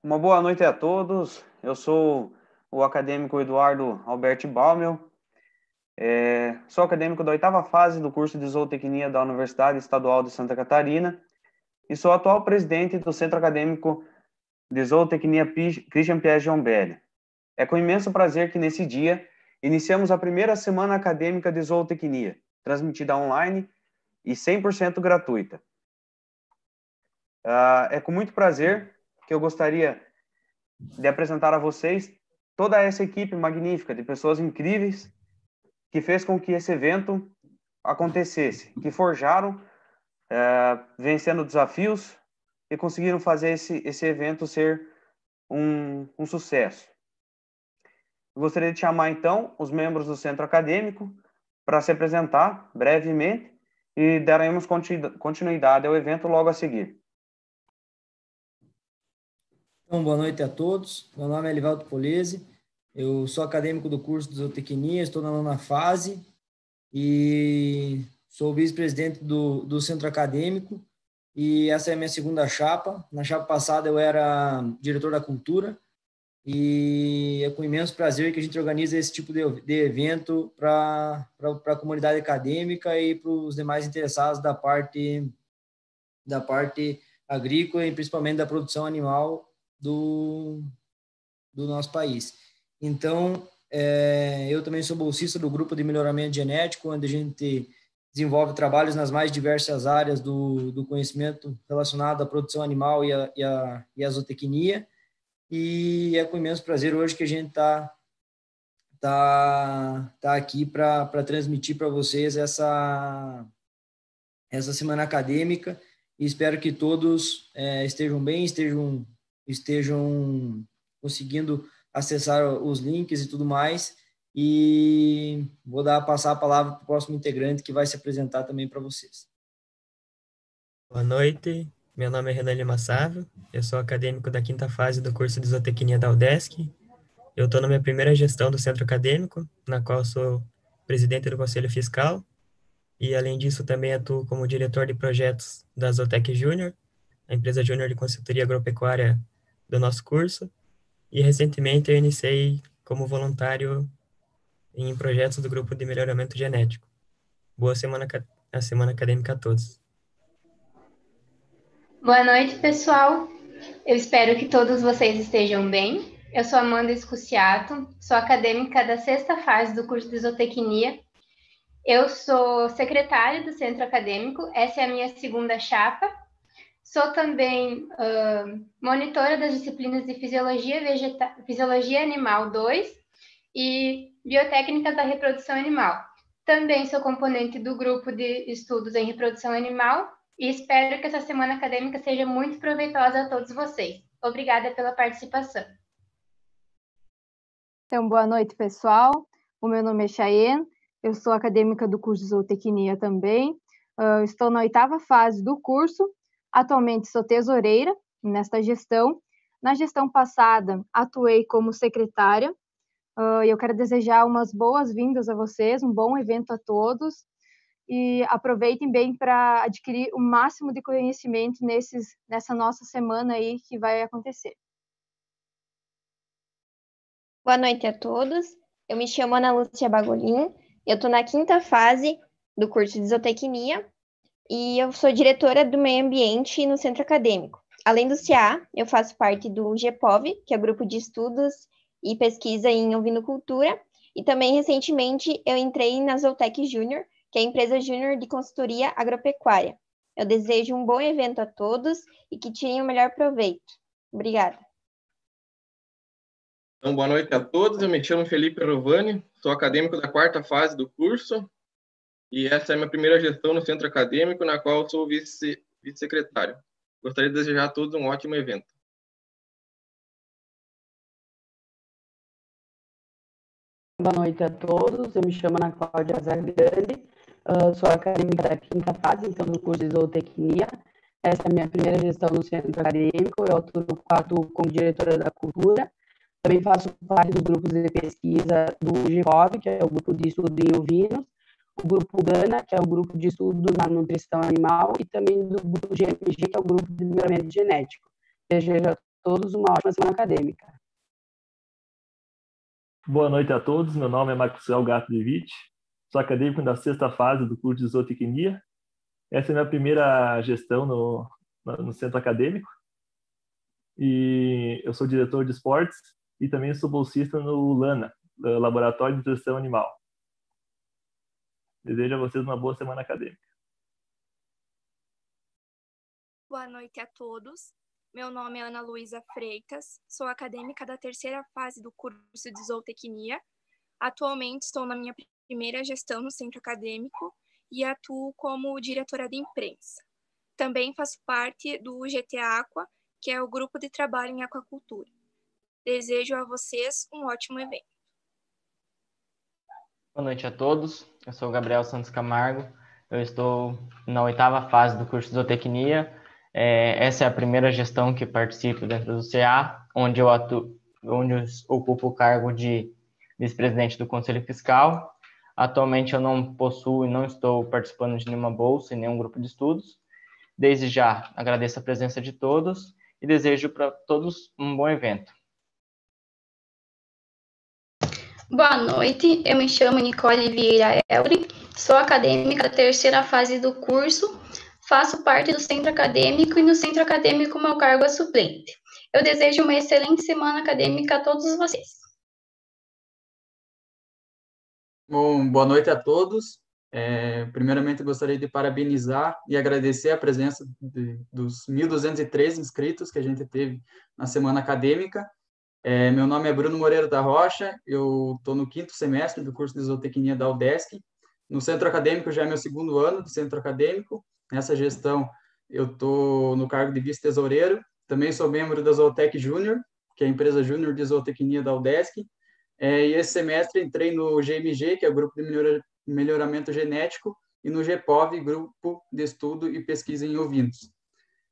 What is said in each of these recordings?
Uma boa noite a todos. Eu sou o acadêmico Eduardo Alberto Baumel. É, sou acadêmico da oitava fase do curso de zootecnia da Universidade Estadual de Santa Catarina e sou atual presidente do Centro Acadêmico de Zootecnia Christian Pierre Jombelli. É com imenso prazer que nesse dia iniciamos a primeira semana acadêmica de zootecnia, transmitida online e 100% gratuita. Ah, é com muito prazer que eu gostaria de apresentar a vocês toda essa equipe magnífica de pessoas incríveis que fez com que esse evento acontecesse, que forjaram, é, vencendo desafios e conseguiram fazer esse, esse evento ser um, um sucesso. gostaria de chamar então os membros do centro acadêmico para se apresentar brevemente e daremos continuidade ao evento logo a seguir. Então, boa noite a todos. Meu nome é Elivaldo Polese, eu sou acadêmico do curso de zootecnia, estou na nona fase e sou vice-presidente do, do centro acadêmico e essa é a minha segunda chapa. Na chapa passada eu era diretor da cultura e é com imenso prazer que a gente organiza esse tipo de, de evento para a comunidade acadêmica e para os demais interessados da parte da parte agrícola e principalmente da produção animal do, do nosso país. Então, é, eu também sou bolsista do Grupo de Melhoramento Genético, onde a gente desenvolve trabalhos nas mais diversas áreas do, do conhecimento relacionado à produção animal e à, e, à, e zootecnia. E é com imenso prazer hoje que a gente está tá, tá aqui para transmitir para vocês essa, essa semana acadêmica. E espero que todos é, estejam bem, estejam estejam conseguindo acessar os links e tudo mais. E vou dar passar a palavra para o próximo integrante que vai se apresentar também para vocês. Boa noite, meu nome é Renan Lima Sávio, eu sou acadêmico da quinta fase do curso de Zootecnia da UDESC. Eu estou na minha primeira gestão do centro acadêmico, na qual sou presidente do Conselho Fiscal e, além disso, também atuo como diretor de projetos da Zootec Júnior, a empresa júnior de consultoria agropecuária do nosso curso e recentemente eu iniciei como voluntário em projetos do grupo de melhoramento genético. Boa semana a semana acadêmica a todos. Boa noite, pessoal. Eu espero que todos vocês estejam bem. Eu sou Amanda Escuciato, sou acadêmica da sexta fase do curso de zootecnia. Eu sou secretária do centro acadêmico, essa é a minha segunda chapa, Sou também uh, monitora das disciplinas de Fisiologia, Vegeta Fisiologia Animal 2 e Biotécnica da Reprodução Animal. Também sou componente do grupo de estudos em reprodução animal e espero que essa semana acadêmica seja muito proveitosa a todos vocês. Obrigada pela participação. Então, boa noite, pessoal. O meu nome é Cheyenne, eu sou acadêmica do curso de zootecnia também. Uh, estou na oitava fase do curso Atualmente sou tesoureira nesta gestão. Na gestão passada, atuei como secretária. Uh, eu quero desejar umas boas-vindas a vocês, um bom evento a todos. E aproveitem bem para adquirir o máximo de conhecimento nesses, nessa nossa semana aí que vai acontecer. Boa noite a todos. Eu me chamo Ana Lúcia Bagolin. Eu estou na quinta fase do curso de Isotecnia e eu sou diretora do meio ambiente no centro acadêmico. Além do CA, eu faço parte do GEPOV, que é o grupo de estudos e pesquisa em ovinocultura, e também recentemente eu entrei na Zoltec Júnior, que é a empresa júnior de consultoria agropecuária. Eu desejo um bom evento a todos e que tirem o melhor proveito. Obrigada. Então, boa noite a todos. Eu me chamo Felipe Rovani, sou acadêmico da quarta fase do curso e essa é minha primeira gestão no centro acadêmico, na qual sou vice-secretário. Vice Gostaria de desejar a todos um ótimo evento. Boa noite a todos. Eu me chamo Ana Cláudia Zagrande, uh, sou acadêmica da Quinta Fase, então do curso de Zootecnia. Essa é a minha primeira gestão no centro acadêmico. Eu atuo, atuo como diretora da cultura. Também faço parte dos grupos de pesquisa do GICOV, que é o grupo de estudo em ovinos, grupo GANA, que é o grupo de estudo na nutrição animal, e também do grupo GMG, que é o grupo de melhoramento genético. Desejo a todos uma ótima semana acadêmica. Boa noite a todos. Meu nome é Maxwell Gato Devite, sou acadêmico da sexta fase do curso de zootecnia. Essa é a minha primeira gestão no, no centro acadêmico. E eu sou diretor de esportes e também sou bolsista no LANA, Laboratório de Nutrição Animal. Desejo a vocês uma boa semana acadêmica. Boa noite a todos. Meu nome é Ana Luísa Freitas, sou acadêmica da terceira fase do curso de zootecnia. Atualmente estou na minha primeira gestão no centro acadêmico e atuo como diretora de imprensa. Também faço parte do GT Aqua, que é o grupo de trabalho em aquacultura. Desejo a vocês um ótimo evento. Boa noite a todos. Eu sou o Gabriel Santos Camargo. Eu estou na oitava fase do curso de zootecnia. É, essa é a primeira gestão que participo dentro do CA, onde eu, atuo, onde eu ocupo o cargo de vice-presidente do Conselho Fiscal. Atualmente eu não possuo e não estou participando de nenhuma bolsa e nenhum grupo de estudos. Desde já agradeço a presença de todos e desejo para todos um bom evento. Boa noite, eu me chamo Nicole Vieira Elri, sou acadêmica da terceira fase do curso, faço parte do centro acadêmico e no centro acadêmico meu cargo é suplente. Eu desejo uma excelente semana acadêmica a todos vocês. Bom, boa noite a todos. É, primeiramente, gostaria de parabenizar e agradecer a presença de, dos 1.203 inscritos que a gente teve na semana acadêmica. É, meu nome é Bruno Moreira da Rocha, eu estou no quinto semestre do curso de Zootecnia da UDESC. No centro acadêmico já é meu segundo ano do centro acadêmico. Nessa gestão eu estou no cargo de vice-tesoureiro. Também sou membro da Zootec Júnior, que é a empresa júnior de zootecnia da UDESC. É, e esse semestre entrei no GMG, que é o Grupo de Melhora, Melhoramento Genético, e no GPOV, Grupo de Estudo e Pesquisa em Ovinos.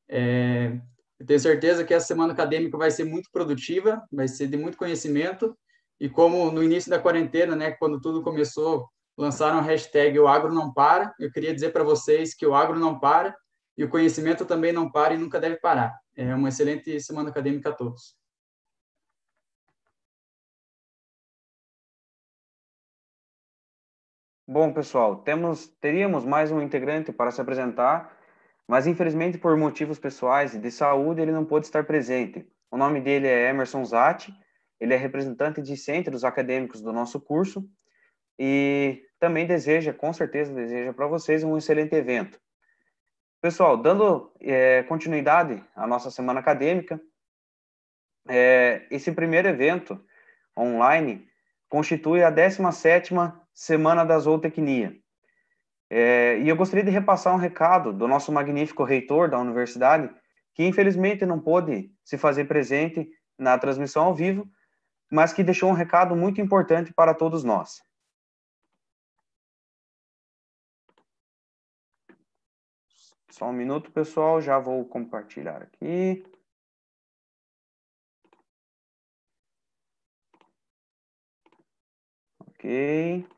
É, eu tenho certeza que essa semana acadêmica vai ser muito produtiva, vai ser de muito conhecimento. E como no início da quarentena, né, quando tudo começou, lançaram a hashtag O Agro Não Para, eu queria dizer para vocês que o agro não para e o conhecimento também não para e nunca deve parar. É uma excelente semana acadêmica a todos. Bom, pessoal, temos, teríamos mais um integrante para se apresentar, mas infelizmente por motivos pessoais e de saúde ele não pôde estar presente. O nome dele é Emerson Zatti, ele é representante de centros acadêmicos do nosso curso e também deseja, com certeza deseja para vocês um excelente evento. Pessoal, dando é, continuidade à nossa semana acadêmica, é, esse primeiro evento online constitui a 17ª Semana da Zootecnia, é, e eu gostaria de repassar um recado do nosso magnífico reitor da universidade, que infelizmente não pôde se fazer presente na transmissão ao vivo, mas que deixou um recado muito importante para todos nós. Só um minuto, pessoal, já vou compartilhar aqui. Ok.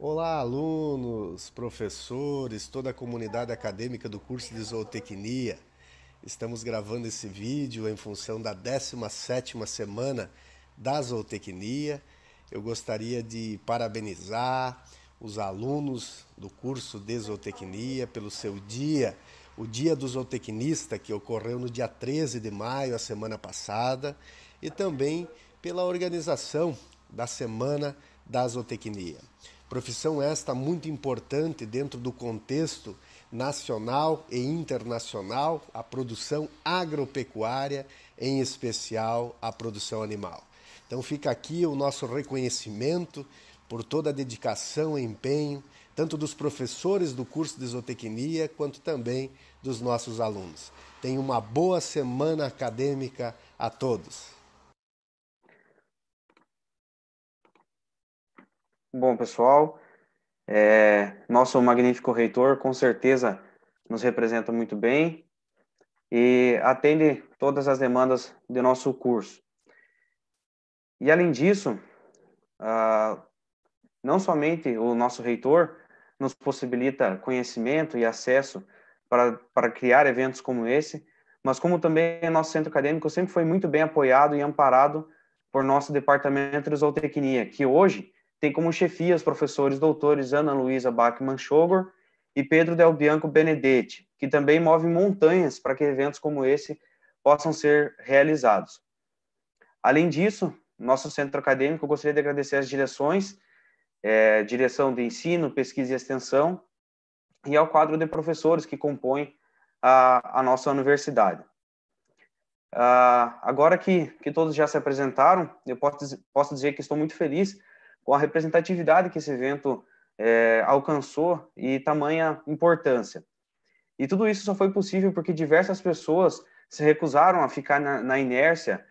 Olá, alunos, professores, toda a comunidade acadêmica do curso de zootecnia. Estamos gravando esse vídeo em função da 17ª semana da zootecnia. Eu gostaria de parabenizar os alunos do curso de zootecnia pelo seu dia, o dia do zootecnista que ocorreu no dia 13 de maio, a semana passada, e também pela organização da semana da zootecnia. Profissão esta muito importante dentro do contexto nacional e internacional, a produção agropecuária, em especial a produção animal. Então fica aqui o nosso reconhecimento por toda a dedicação e empenho, tanto dos professores do curso de zootecnia quanto também dos nossos alunos. Tenham uma boa semana acadêmica a todos. Bom, pessoal, é, nosso magnífico reitor com certeza nos representa muito bem e atende todas as demandas de nosso curso. E além disso, ah, não somente o nosso reitor nos possibilita conhecimento e acesso para, para criar eventos como esse, mas como também nosso centro acadêmico sempre foi muito bem apoiado e amparado por nosso departamento de zootecnia, que hoje tem como chefia os professores doutores Ana Luísa Bachmann Schogor e Pedro Del Bianco Benedetti, que também movem montanhas para que eventos como esse possam ser realizados. Além disso, nosso centro acadêmico, gostaria de agradecer as direções, é, direção de ensino, pesquisa e extensão, e ao quadro de professores que compõem a, a nossa universidade. Uh, agora que, que todos já se apresentaram, eu posso, posso dizer que estou muito feliz com a representatividade que esse evento é, alcançou e tamanha importância. E tudo isso só foi possível porque diversas pessoas se recusaram a ficar na, na inércia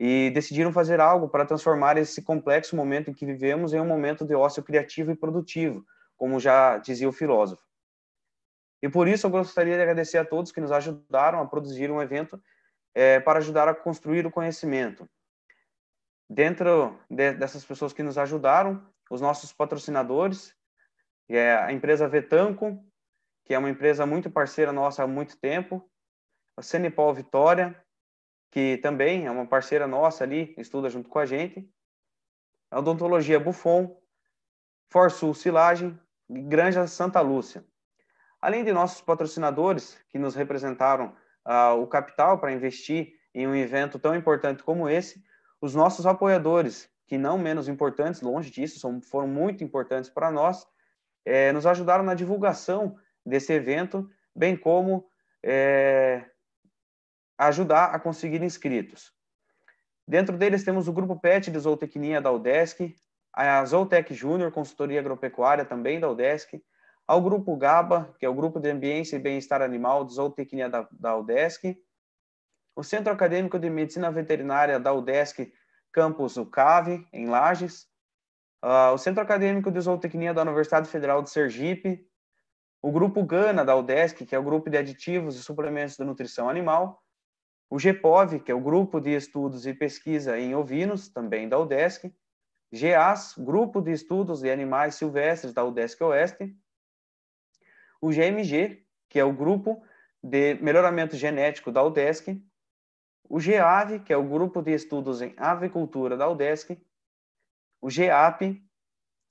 e decidiram fazer algo para transformar esse complexo momento em que vivemos em um momento de ócio criativo e produtivo, como já dizia o filósofo. E por isso eu gostaria de agradecer a todos que nos ajudaram a produzir um evento é, para ajudar a construir o conhecimento, dentro de, dessas pessoas que nos ajudaram, os nossos patrocinadores, que é a empresa Vetanco, que é uma empresa muito parceira nossa há muito tempo, a Cenepol Vitória, que também é uma parceira nossa ali, estuda junto com a gente, a Odontologia Buffon, Forsul Silagem e Granja Santa Lúcia. Além de nossos patrocinadores, que nos representaram uh, o capital para investir em um evento tão importante como esse, os nossos apoiadores, que não menos importantes, longe disso, são, foram muito importantes para nós, é, nos ajudaram na divulgação desse evento, bem como é, ajudar a conseguir inscritos. Dentro deles temos o Grupo PET de Zootecnia da UDESC, a Zootec Júnior, consultoria agropecuária também da UDESC, ao Grupo GABA, que é o Grupo de Ambiência e Bem-Estar Animal de Zootecnia da, da UDESC, o Centro Acadêmico de Medicina Veterinária da UDESC, campus UCAVE, em Lages, uh, o Centro Acadêmico de Zootecnia da Universidade Federal de Sergipe, o Grupo GANA da UDESC, que é o Grupo de Aditivos e Suplementos da Nutrição Animal, o GEPOV, que é o Grupo de Estudos e Pesquisa em Ovinos, também da UDESC, GEAS, Grupo de Estudos de Animais Silvestres da UDESC Oeste, o GMG, que é o Grupo de Melhoramento Genético da UDESC, o GEAV, que é o Grupo de Estudos em Avicultura da UDESC, o GEAP,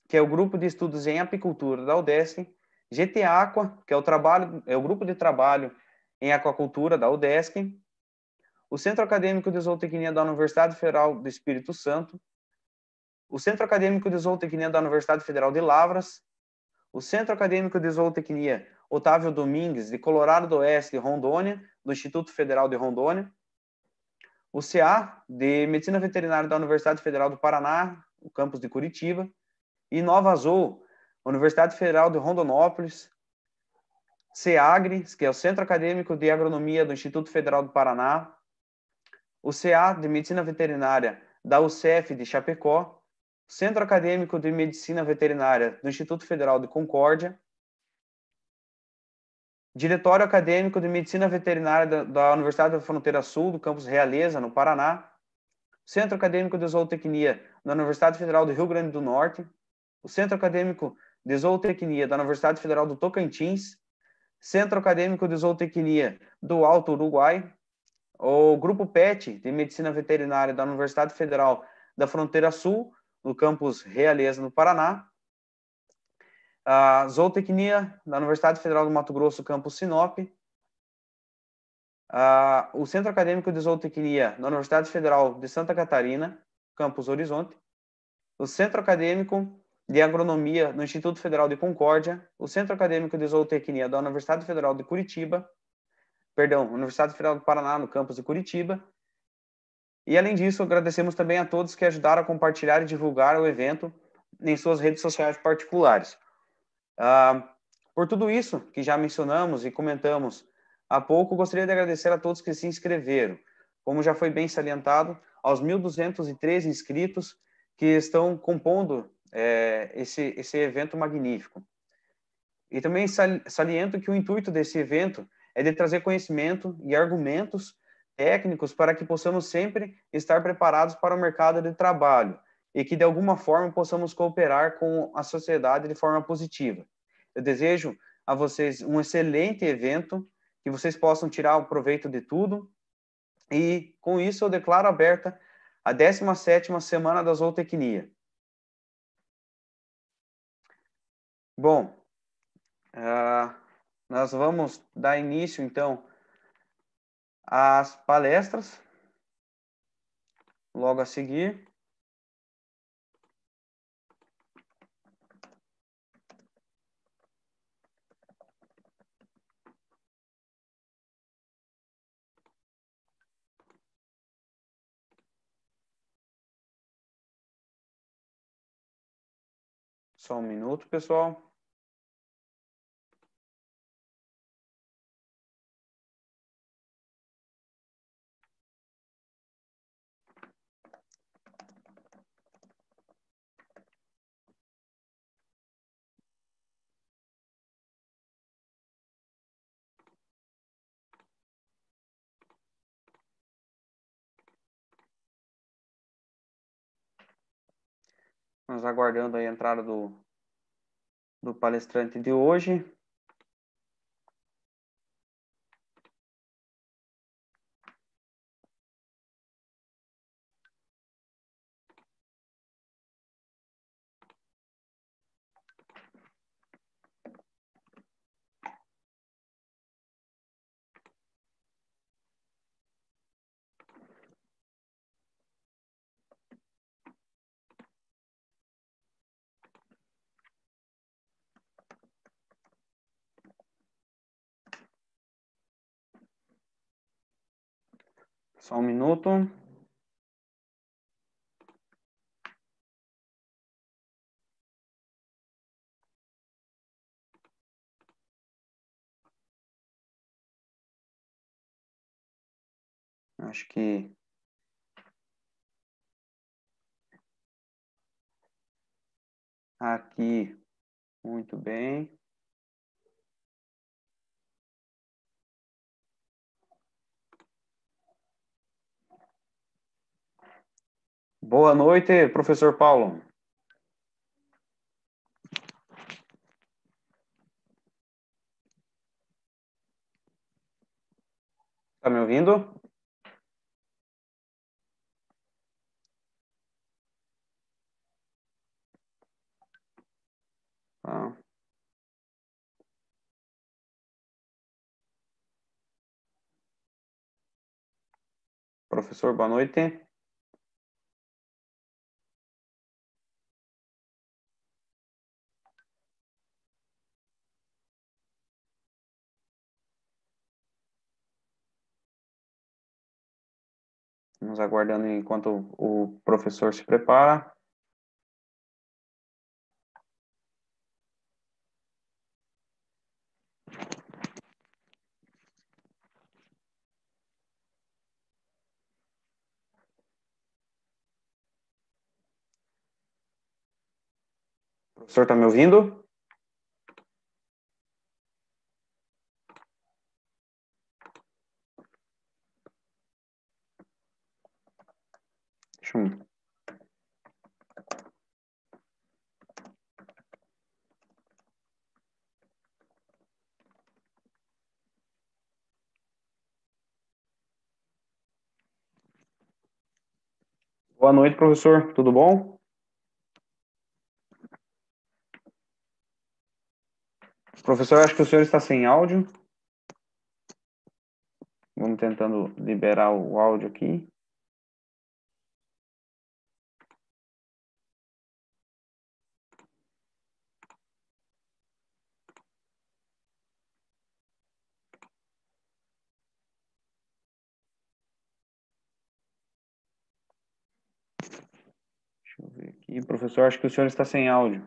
que é o Grupo de Estudos em Apicultura da UDESC, GT Aqua, que é o, trabalho, é o Grupo de Trabalho em Aquacultura da UDESC, o Centro Acadêmico de Zootecnia da Universidade Federal do Espírito Santo, o Centro Acadêmico de Zootecnia da Universidade Federal de Lavras, o Centro Acadêmico de Zootecnia Otávio Domingues, de Colorado do Oeste, de Rondônia, do Instituto Federal de Rondônia, o CA de Medicina Veterinária da Universidade Federal do Paraná, o campus de Curitiba, e Nova Azul, Universidade Federal de Rondonópolis, CEAGRES, que é o Centro Acadêmico de Agronomia do Instituto Federal do Paraná, o CA de Medicina Veterinária da UCF de Chapecó, Centro Acadêmico de Medicina Veterinária do Instituto Federal de Concórdia, diretório acadêmico de Medicina Veterinária da, da Universidade da Fronteira Sul, do campus Realeza, no Paraná, Centro Acadêmico de Zootecnia da Universidade Federal do Rio Grande do Norte, o Centro Acadêmico de Zootecnia da Universidade Federal do Tocantins, Centro Acadêmico de Zootecnia do Alto Uruguai, o Grupo PET de Medicina Veterinária da Universidade Federal da Fronteira Sul, no campus Realeza, no Paraná, a zootecnia da Universidade Federal do Mato Grosso, campus Sinop, o Centro Acadêmico de Zootecnia da Universidade Federal de Santa Catarina, campus Horizonte, o Centro Acadêmico de Agronomia do Instituto Federal de Concórdia, o Centro Acadêmico de Zootecnia da Universidade Federal de Curitiba, perdão, Universidade Federal do Paraná, no campus de Curitiba. E, além disso, agradecemos também a todos que ajudaram a compartilhar e divulgar o evento em suas redes sociais particulares. Ah, por tudo isso que já mencionamos e comentamos há pouco, gostaria de agradecer a todos que se inscreveram. Como já foi bem salientado, aos 1.203 inscritos que estão compondo é, esse, esse evento magnífico. E também saliento que o intuito desse evento é de trazer conhecimento e argumentos técnicos para que possamos sempre estar preparados para o mercado de trabalho e que de alguma forma possamos cooperar com a sociedade de forma positiva. Eu desejo a vocês um excelente evento, que vocês possam tirar o proveito de tudo. E com isso eu declaro aberta a 17ª semana da zootecnia. Bom, uh, nós vamos dar início então às palestras logo a seguir. Só um minuto, pessoal. Nós aguardando a entrada do do palestrante de hoje, Só um minuto. Acho que aqui, muito bem. Boa noite, professor Paulo. Está me ouvindo? Tá. Professor, boa noite. nos aguardando enquanto o professor se prepara. O professor está me ouvindo? Boa noite, professor. Tudo bom? Professor, acho que o senhor está sem áudio. Vamos tentando liberar o áudio aqui. professor, acho que o senhor está sem áudio.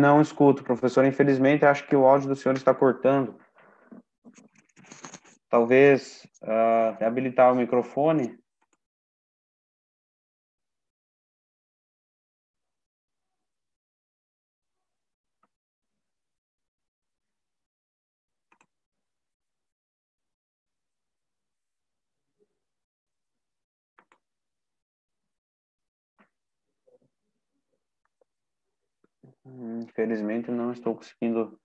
Não escuto, professor. Infelizmente, acho que o áudio do senhor está cortando. Talvez uh, habilitar o microfone. Felizmente não estou conseguindo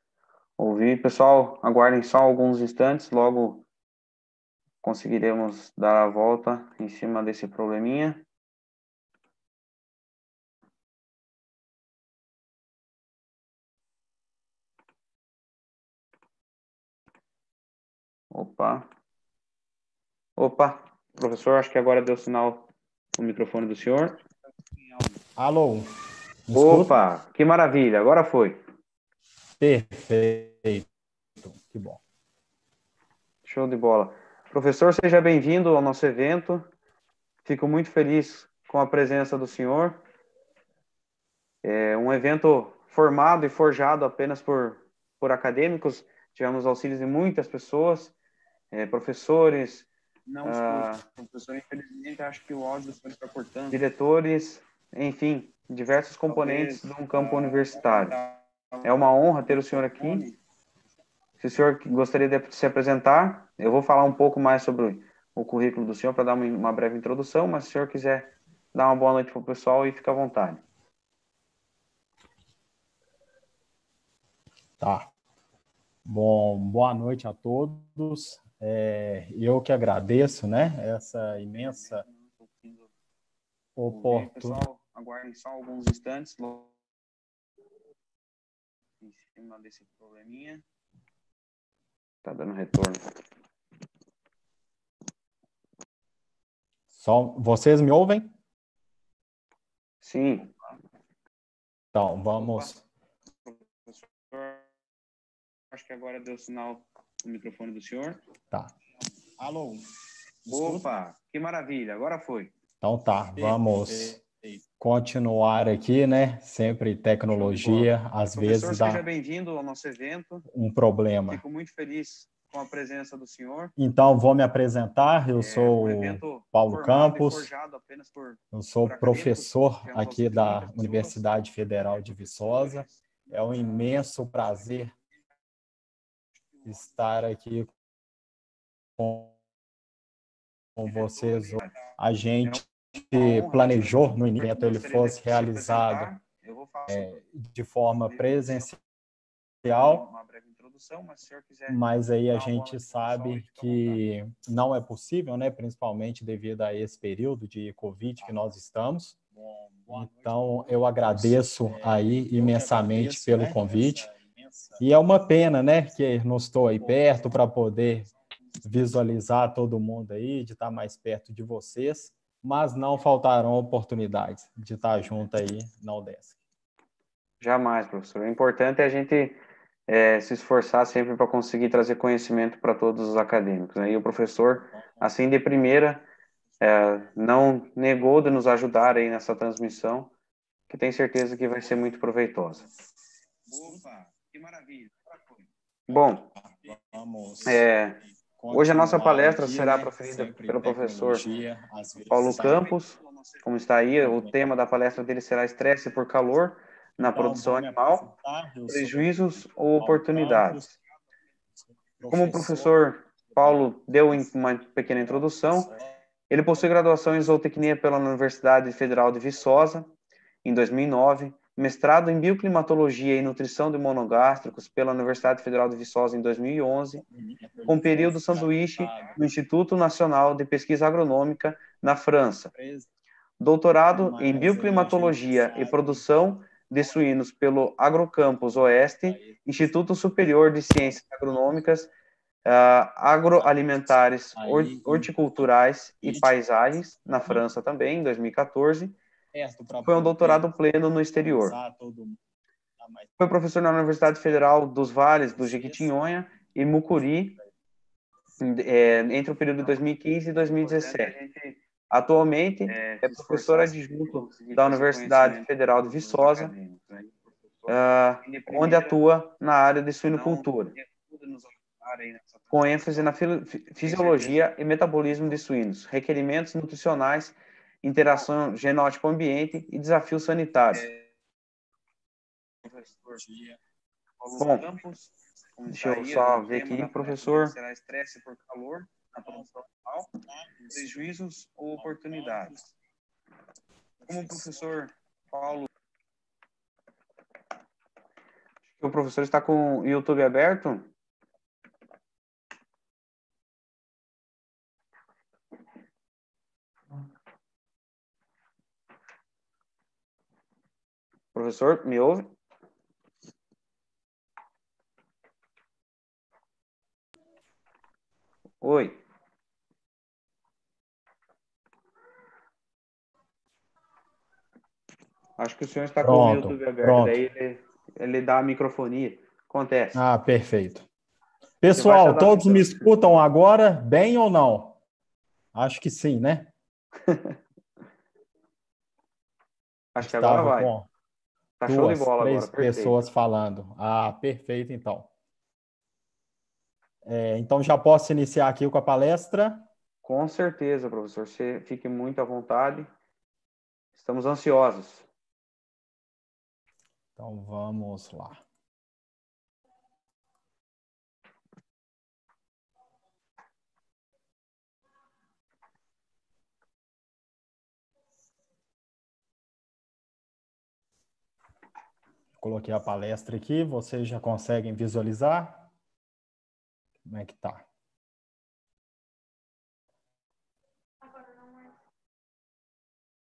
ouvir. Pessoal, aguardem só alguns instantes, logo conseguiremos dar a volta em cima desse probleminha. Opa. Opa, professor, acho que agora deu sinal o microfone do senhor. Alô. Desculpa. Opa, que maravilha, agora foi. Perfeito, que bom. Show de bola. Professor, seja bem-vindo ao nosso evento. Fico muito feliz com a presença do senhor. É um evento formado e forjado apenas por, por acadêmicos. Tivemos auxílios de muitas pessoas, é, professores. Não, ah, professor, infelizmente, acho que o áudio do senhor está cortando. Diretores, enfim, diversos componentes de um campo universitário. É uma honra ter o senhor aqui. Se o senhor gostaria de se apresentar, eu vou falar um pouco mais sobre o currículo do senhor para dar uma, breve introdução, mas se o senhor quiser dar uma boa noite para o pessoal, e fica à vontade. Tá. Bom, boa noite a todos. É, eu que agradeço, né, essa imensa oportunidade. Aguardem só alguns instantes. Em cima desse probleminha. Tá dando retorno. Só, vocês me ouvem? Sim. Então, vamos. Acho que agora deu sinal no microfone do senhor. Tá. Alô. Opa, que maravilha, agora foi. Então tá, vamos. É continuar aqui, né? Sempre tecnologia, Bom, às professor, vezes dá. Seja bem-vindo ao nosso evento. Um problema. Fico muito feliz com a presença do senhor. Então, vou me apresentar. Eu é, sou um Paulo Campos. Por, eu sou professor aqui da Universidade Federal de Viçosa. É um imenso prazer estar aqui com vocês. A gente planejou no início ele fosse realizado é, de forma presencial, mas aí a gente sabe que não é possível, né? Principalmente devido a esse período de Covid que nós estamos. Então, eu agradeço aí imensamente pelo convite. E é uma pena, né, que não estou aí perto para poder visualizar todo mundo aí, de estar mais perto de vocês mas não faltarão oportunidades de estar junto aí na UDESC. Jamais, professor. O importante é a gente é, se esforçar sempre para conseguir trazer conhecimento para todos os acadêmicos. Né? E o professor, assim de primeira, é, não negou de nos ajudar aí nessa transmissão, que tenho certeza que vai ser muito proveitosa. Opa, que maravilha. Bom, Vamos. É, Hoje a nossa palestra será né, proferida pelo professor Paulo Campos. Como está aí, o tema da palestra dele será estresse por calor na tá, produção né, animal, prejuízos ou oportunidades. Como o professor Paulo deu uma pequena introdução, tá ele possui graduação em zootecnia pela Universidade Federal de Viçosa em 2009 mestrado em bioclimatologia e nutrição de monogástricos pela Universidade Federal de Viçosa em 2011, com período sanduíche no Instituto Nacional de Pesquisa Agronômica na França. Doutorado em bioclimatologia e produção de suínos pelo Agrocampus Oeste, Instituto Superior de Ciências Agronômicas, uh, Agroalimentares, Horticulturais e Paisagens, na hum. França também, em 2014 foi um né? doutorado pleno no exterior. Tá, Foi professor na Universidade Federal dos Vales, do Jequitinhonha e Mucuri, é, entre o período de 2015 e 2017. Atualmente é, é professor adjunto da Universidade Federal de Viçosa, uh, onde atua na área de suinocultura, com ênfase né? na fisiologia e metabolismo de suínos, requerimentos nutricionais interação genótipo-ambiente e desafios sanitários. É, Bom, deixa eu só ver aqui, professor. Será estresse por calor na produção animal, prejuízos ou oportunidades? Como o professor Paulo. O professor está com o YouTube aberto? Professor, me ouve? Oi. Acho que o senhor está pronto, com o YouTube aberto, aí, ele, ele, dá a microfonia. Acontece. Ah, perfeito. Pessoal, todos me escutam agora, bem ou não? Acho que sim, né? Acho que agora Estava vai. Bom. Tá Duas, show de bola três agora, pessoas falando. Ah, perfeito então. É, então já posso iniciar aqui com a palestra? Com certeza, professor. Você fique muito à vontade. Estamos ansiosos. Então vamos lá. coloquei a palestra aqui, vocês já conseguem visualizar? Como é que tá?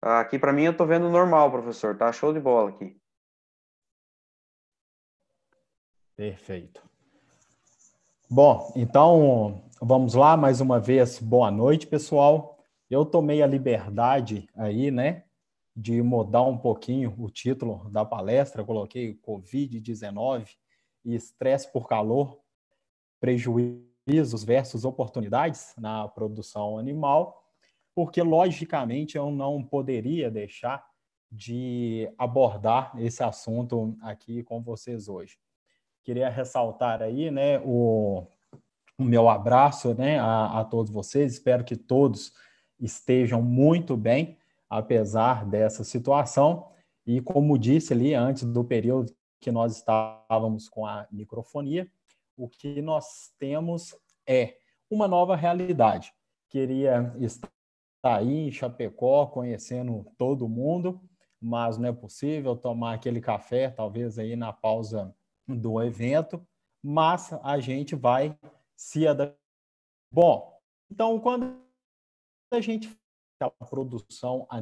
Aqui para mim eu estou vendo normal, professor. Tá show de bola aqui. Perfeito. Bom, então vamos lá mais uma vez. Boa noite, pessoal. Eu tomei a liberdade aí, né, de mudar um pouquinho o título da palestra, coloquei Covid-19 e estresse por calor, prejuízos versus oportunidades na produção animal, porque logicamente eu não poderia deixar de abordar esse assunto aqui com vocês hoje. Queria ressaltar aí, né, o, o meu abraço, né, a, a todos vocês. Espero que todos estejam muito bem apesar dessa situação. E como disse ali, antes do período que nós estávamos com a microfonia, o que nós temos é uma nova realidade. Queria estar aí em Chapecó, conhecendo todo mundo, mas não é possível tomar aquele café, talvez aí na pausa do evento, mas a gente vai se adaptar. Bom, então quando a gente a produção a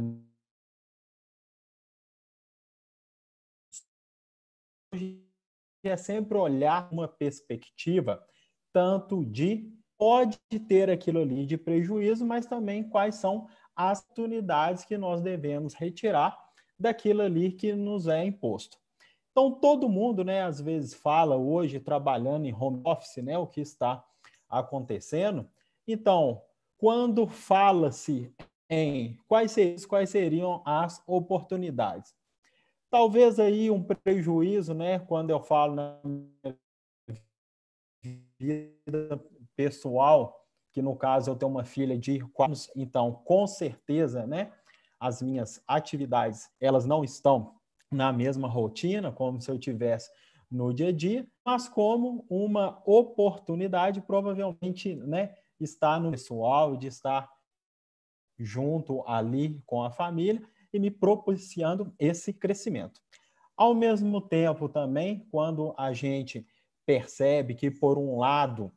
é sempre olhar uma perspectiva tanto de pode ter aquilo ali de prejuízo, mas também quais são as oportunidades que nós devemos retirar daquilo ali que nos é imposto. Então todo mundo, né, às vezes fala hoje trabalhando em home office, né, o que está acontecendo. Então, quando fala-se em quais, quais seriam as oportunidades. Talvez aí um prejuízo, né, quando eu falo na vida pessoal, que no caso eu tenho uma filha de quatro anos, então com certeza, né, as minhas atividades, elas não estão na mesma rotina como se eu tivesse no dia a dia, mas como uma oportunidade provavelmente, né, está no pessoal de estar junto ali com a família e me propiciando esse crescimento. Ao mesmo tempo, também, quando a gente percebe que, por um lado,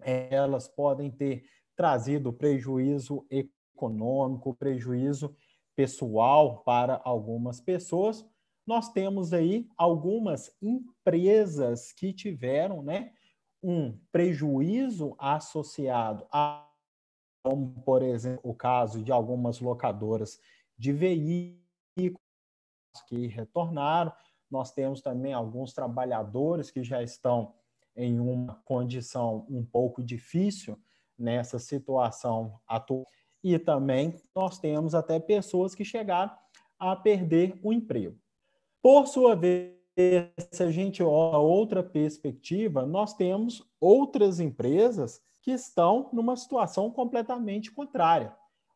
eh, elas podem ter trazido prejuízo econômico, prejuízo pessoal para algumas pessoas, nós temos aí algumas empresas que tiveram né, um prejuízo associado a como, por exemplo, o caso de algumas locadoras de veículos que retornaram. Nós temos também alguns trabalhadores que já estão em uma condição um pouco difícil nessa situação atual. E também nós temos até pessoas que chegaram a perder o emprego. Por sua vez, se a gente olha outra perspectiva, nós temos outras empresas que estão numa situação completamente contrária.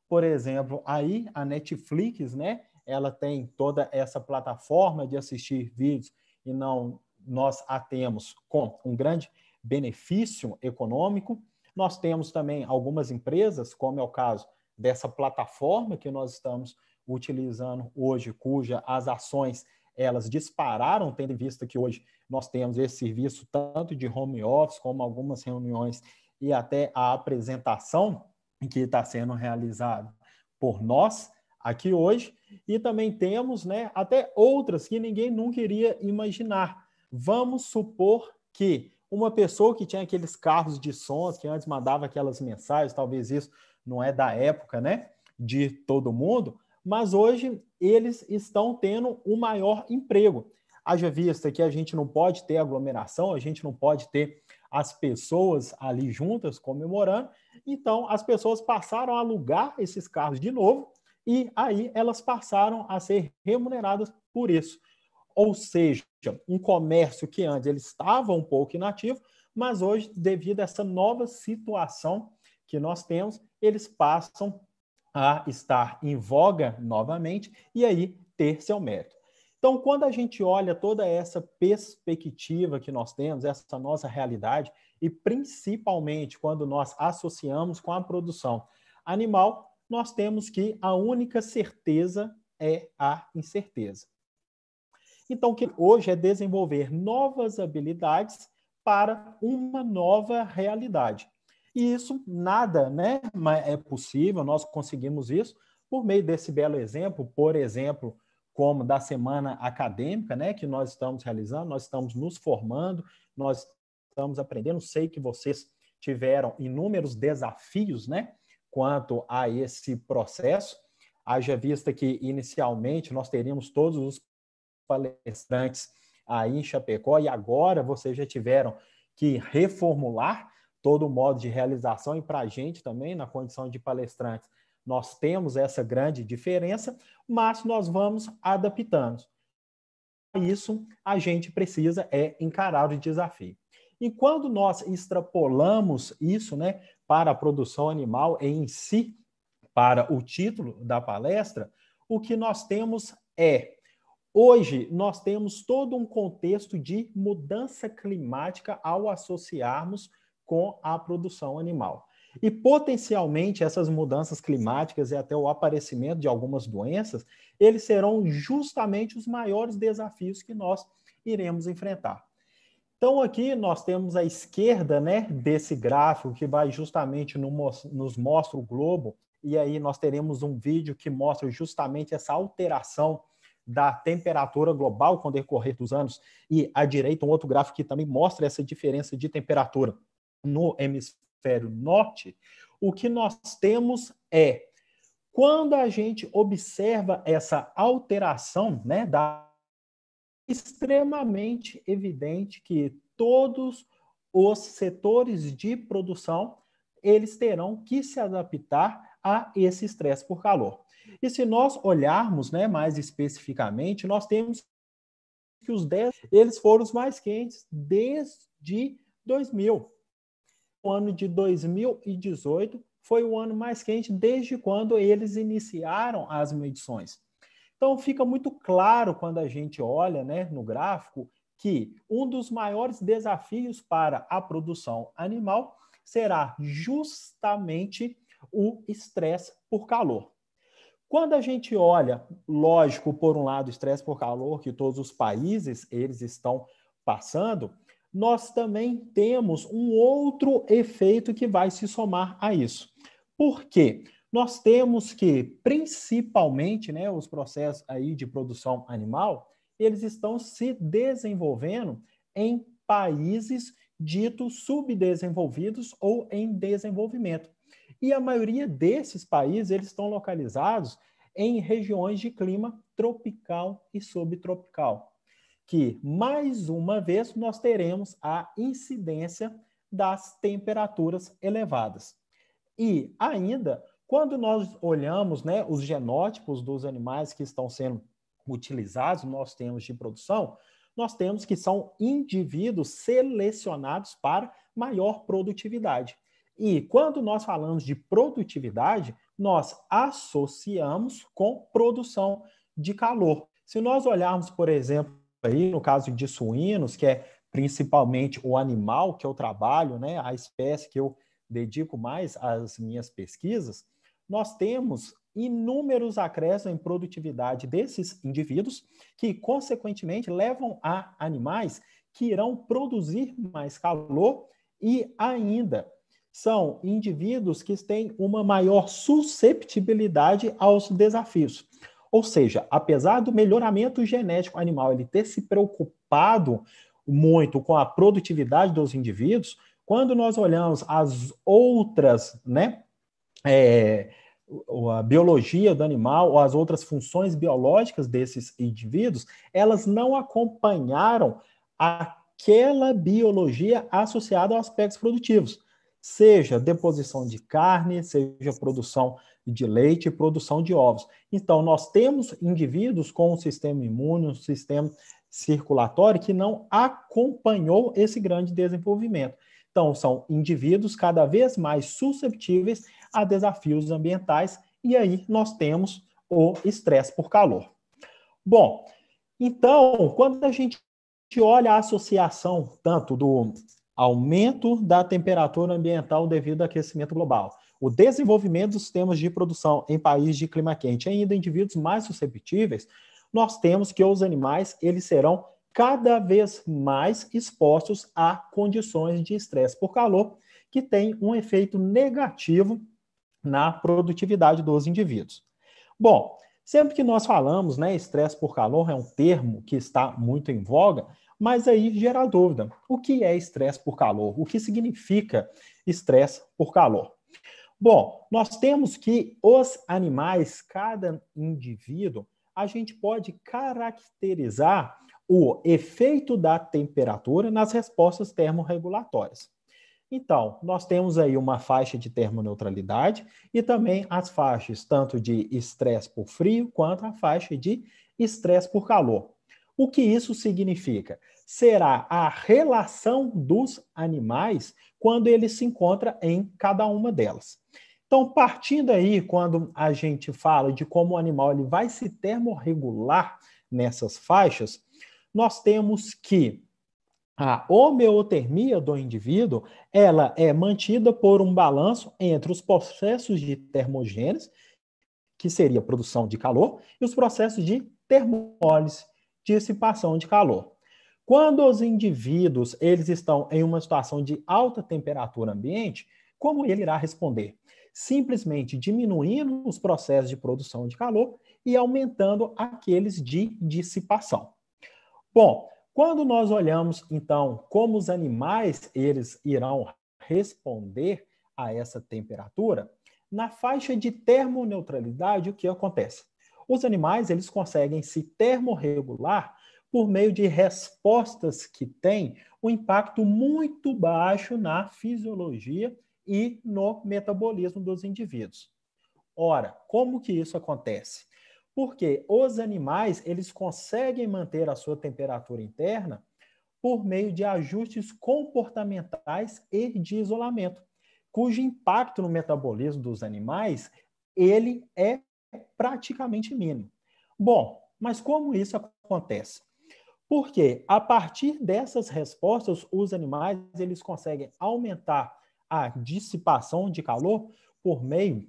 Por exemplo, aí a Netflix, né? Ela tem toda essa plataforma de assistir vídeos e não nós a temos com um grande benefício econômico. Nós temos também algumas empresas, como é o caso dessa plataforma que nós estamos utilizando hoje, cuja as ações elas dispararam, tendo em vista que hoje nós temos esse serviço tanto de home office como algumas reuniões e até a apresentação que está sendo realizada por nós aqui hoje. E também temos né, até outras que ninguém nunca iria imaginar. Vamos supor que uma pessoa que tinha aqueles carros de sons, que antes mandava aquelas mensagens, talvez isso não é da época né, de todo mundo, mas hoje eles estão tendo o maior emprego. Haja vista que a gente não pode ter aglomeração, a gente não pode ter as pessoas ali juntas comemorando. Então, as pessoas passaram a alugar esses carros de novo e aí elas passaram a ser remuneradas por isso. Ou seja, um comércio que antes ele estava um pouco inativo, mas hoje, devido a essa nova situação que nós temos, eles passam a estar em voga novamente e aí ter seu mérito. Então, quando a gente olha toda essa perspectiva que nós temos, essa nossa realidade, e principalmente quando nós associamos com a produção animal, nós temos que a única certeza é a incerteza. Então, o que hoje é desenvolver novas habilidades para uma nova realidade. E isso nada né, é possível, nós conseguimos isso por meio desse belo exemplo, por exemplo, como da semana acadêmica, né, que nós estamos realizando, nós estamos nos formando, nós estamos aprendendo. Sei que vocês tiveram inúmeros desafios, né, quanto a esse processo. Haja vista que inicialmente nós teríamos todos os palestrantes aí em Chapecó e agora vocês já tiveram que reformular todo o modo de realização e para a gente também, na condição de palestrantes, nós temos essa grande diferença, mas nós vamos adaptando. Isso a gente precisa é encarar o desafio. E quando nós extrapolamos isso né, para a produção animal em si, para o título da palestra, o que nós temos é Hoje, nós temos todo um contexto de mudança climática ao associarmos com a produção animal. E potencialmente essas mudanças climáticas e até o aparecimento de algumas doenças, eles serão justamente os maiores desafios que nós iremos enfrentar. Então aqui nós temos a esquerda, né, desse gráfico que vai justamente no, nos mostra o globo e aí nós teremos um vídeo que mostra justamente essa alteração da temperatura global com o decorrer dos anos e à direita um outro gráfico que também mostra essa diferença de temperatura no hemisfério hemisfério norte, o que nós temos é quando a gente observa essa alteração, né, da extremamente evidente que todos os setores de produção eles terão que se adaptar a esse estresse por calor. E se nós olharmos, né, mais especificamente, nós temos que os 10 eles foram os mais quentes desde 2000 o ano de 2018 foi o ano mais quente desde quando eles iniciaram as medições. Então fica muito claro quando a gente olha né, no gráfico que um dos maiores desafios para a produção animal será justamente o estresse por calor. Quando a gente olha, lógico, por um lado, estresse por calor que todos os países eles estão passando, nós também temos um outro efeito que vai se somar a isso. Por quê? Nós temos que, principalmente, né, os processos aí de produção animal, eles estão se desenvolvendo em países ditos subdesenvolvidos ou em desenvolvimento. E a maioria desses países, eles estão localizados em regiões de clima tropical e subtropical que, mais uma vez, nós teremos a incidência das temperaturas elevadas. E ainda, quando nós olhamos né, os genótipos dos animais que estão sendo utilizados, nós temos de produção, nós temos que são indivíduos selecionados para maior produtividade. E quando nós falamos de produtividade, nós associamos com produção de calor. Se nós olharmos, por exemplo, aí no caso de suínos, que é principalmente o animal que eu trabalho, né, a espécie que eu dedico mais às minhas pesquisas, nós temos inúmeros acréscimos em produtividade desses indivíduos, que, consequentemente, levam a animais que irão produzir mais calor e ainda são indivíduos que têm uma maior susceptibilidade aos desafios. Ou seja, apesar do melhoramento genético animal ele ter se preocupado muito com a produtividade dos indivíduos, quando nós olhamos as outras, né, é, a biologia do animal ou as outras funções biológicas desses indivíduos, elas não acompanharam aquela biologia associada a aspectos produtivos, seja deposição de carne, seja produção de leite e produção de ovos. Então, nós temos indivíduos com um sistema imune, um sistema circulatório que não acompanhou esse grande desenvolvimento. Então, são indivíduos cada vez mais susceptíveis a desafios ambientais, e aí nós temos o estresse por calor. Bom, então, quando a gente olha a associação tanto do aumento da temperatura ambiental devido ao aquecimento global, o desenvolvimento dos sistemas de produção em países de clima quente ainda indivíduos mais susceptíveis, nós temos que os animais eles serão cada vez mais expostos a condições de estresse por calor, que tem um efeito negativo na produtividade dos indivíduos. Bom, sempre que nós falamos, né, estresse por calor é um termo que está muito em voga, mas aí gera dúvida. O que é estresse por calor? O que significa estresse por calor? Bom, nós temos que os animais, cada indivíduo, a gente pode caracterizar o efeito da temperatura nas respostas termorregulatórias. Então, nós temos aí uma faixa de termoneutralidade e também as faixas tanto de estresse por frio quanto a faixa de estresse por calor. O que isso significa? Será a relação dos animais quando eles se encontram em cada uma delas. Então, partindo aí, quando a gente fala de como o animal ele vai se termorregular nessas faixas, nós temos que a homeotermia do indivíduo, ela é mantida por um balanço entre os processos de termogênese, que seria a produção de calor, e os processos de termólise, dissipação de calor. Quando os indivíduos eles estão em uma situação de alta temperatura ambiente, como ele irá responder? Simplesmente diminuindo os processos de produção de calor e aumentando aqueles de dissipação. Bom, quando nós olhamos então como os animais eles irão responder a essa temperatura, na faixa de termoneutralidade o que acontece? Os animais, eles conseguem se termorregular por meio de respostas que têm um impacto muito baixo na fisiologia e no metabolismo dos indivíduos. Ora, como que isso acontece? Porque os animais, eles conseguem manter a sua temperatura interna por meio de ajustes comportamentais e de isolamento, cujo impacto no metabolismo dos animais, ele é é praticamente mínimo. Bom, mas como isso acontece? Porque a partir dessas respostas, os animais eles conseguem aumentar a dissipação de calor por meio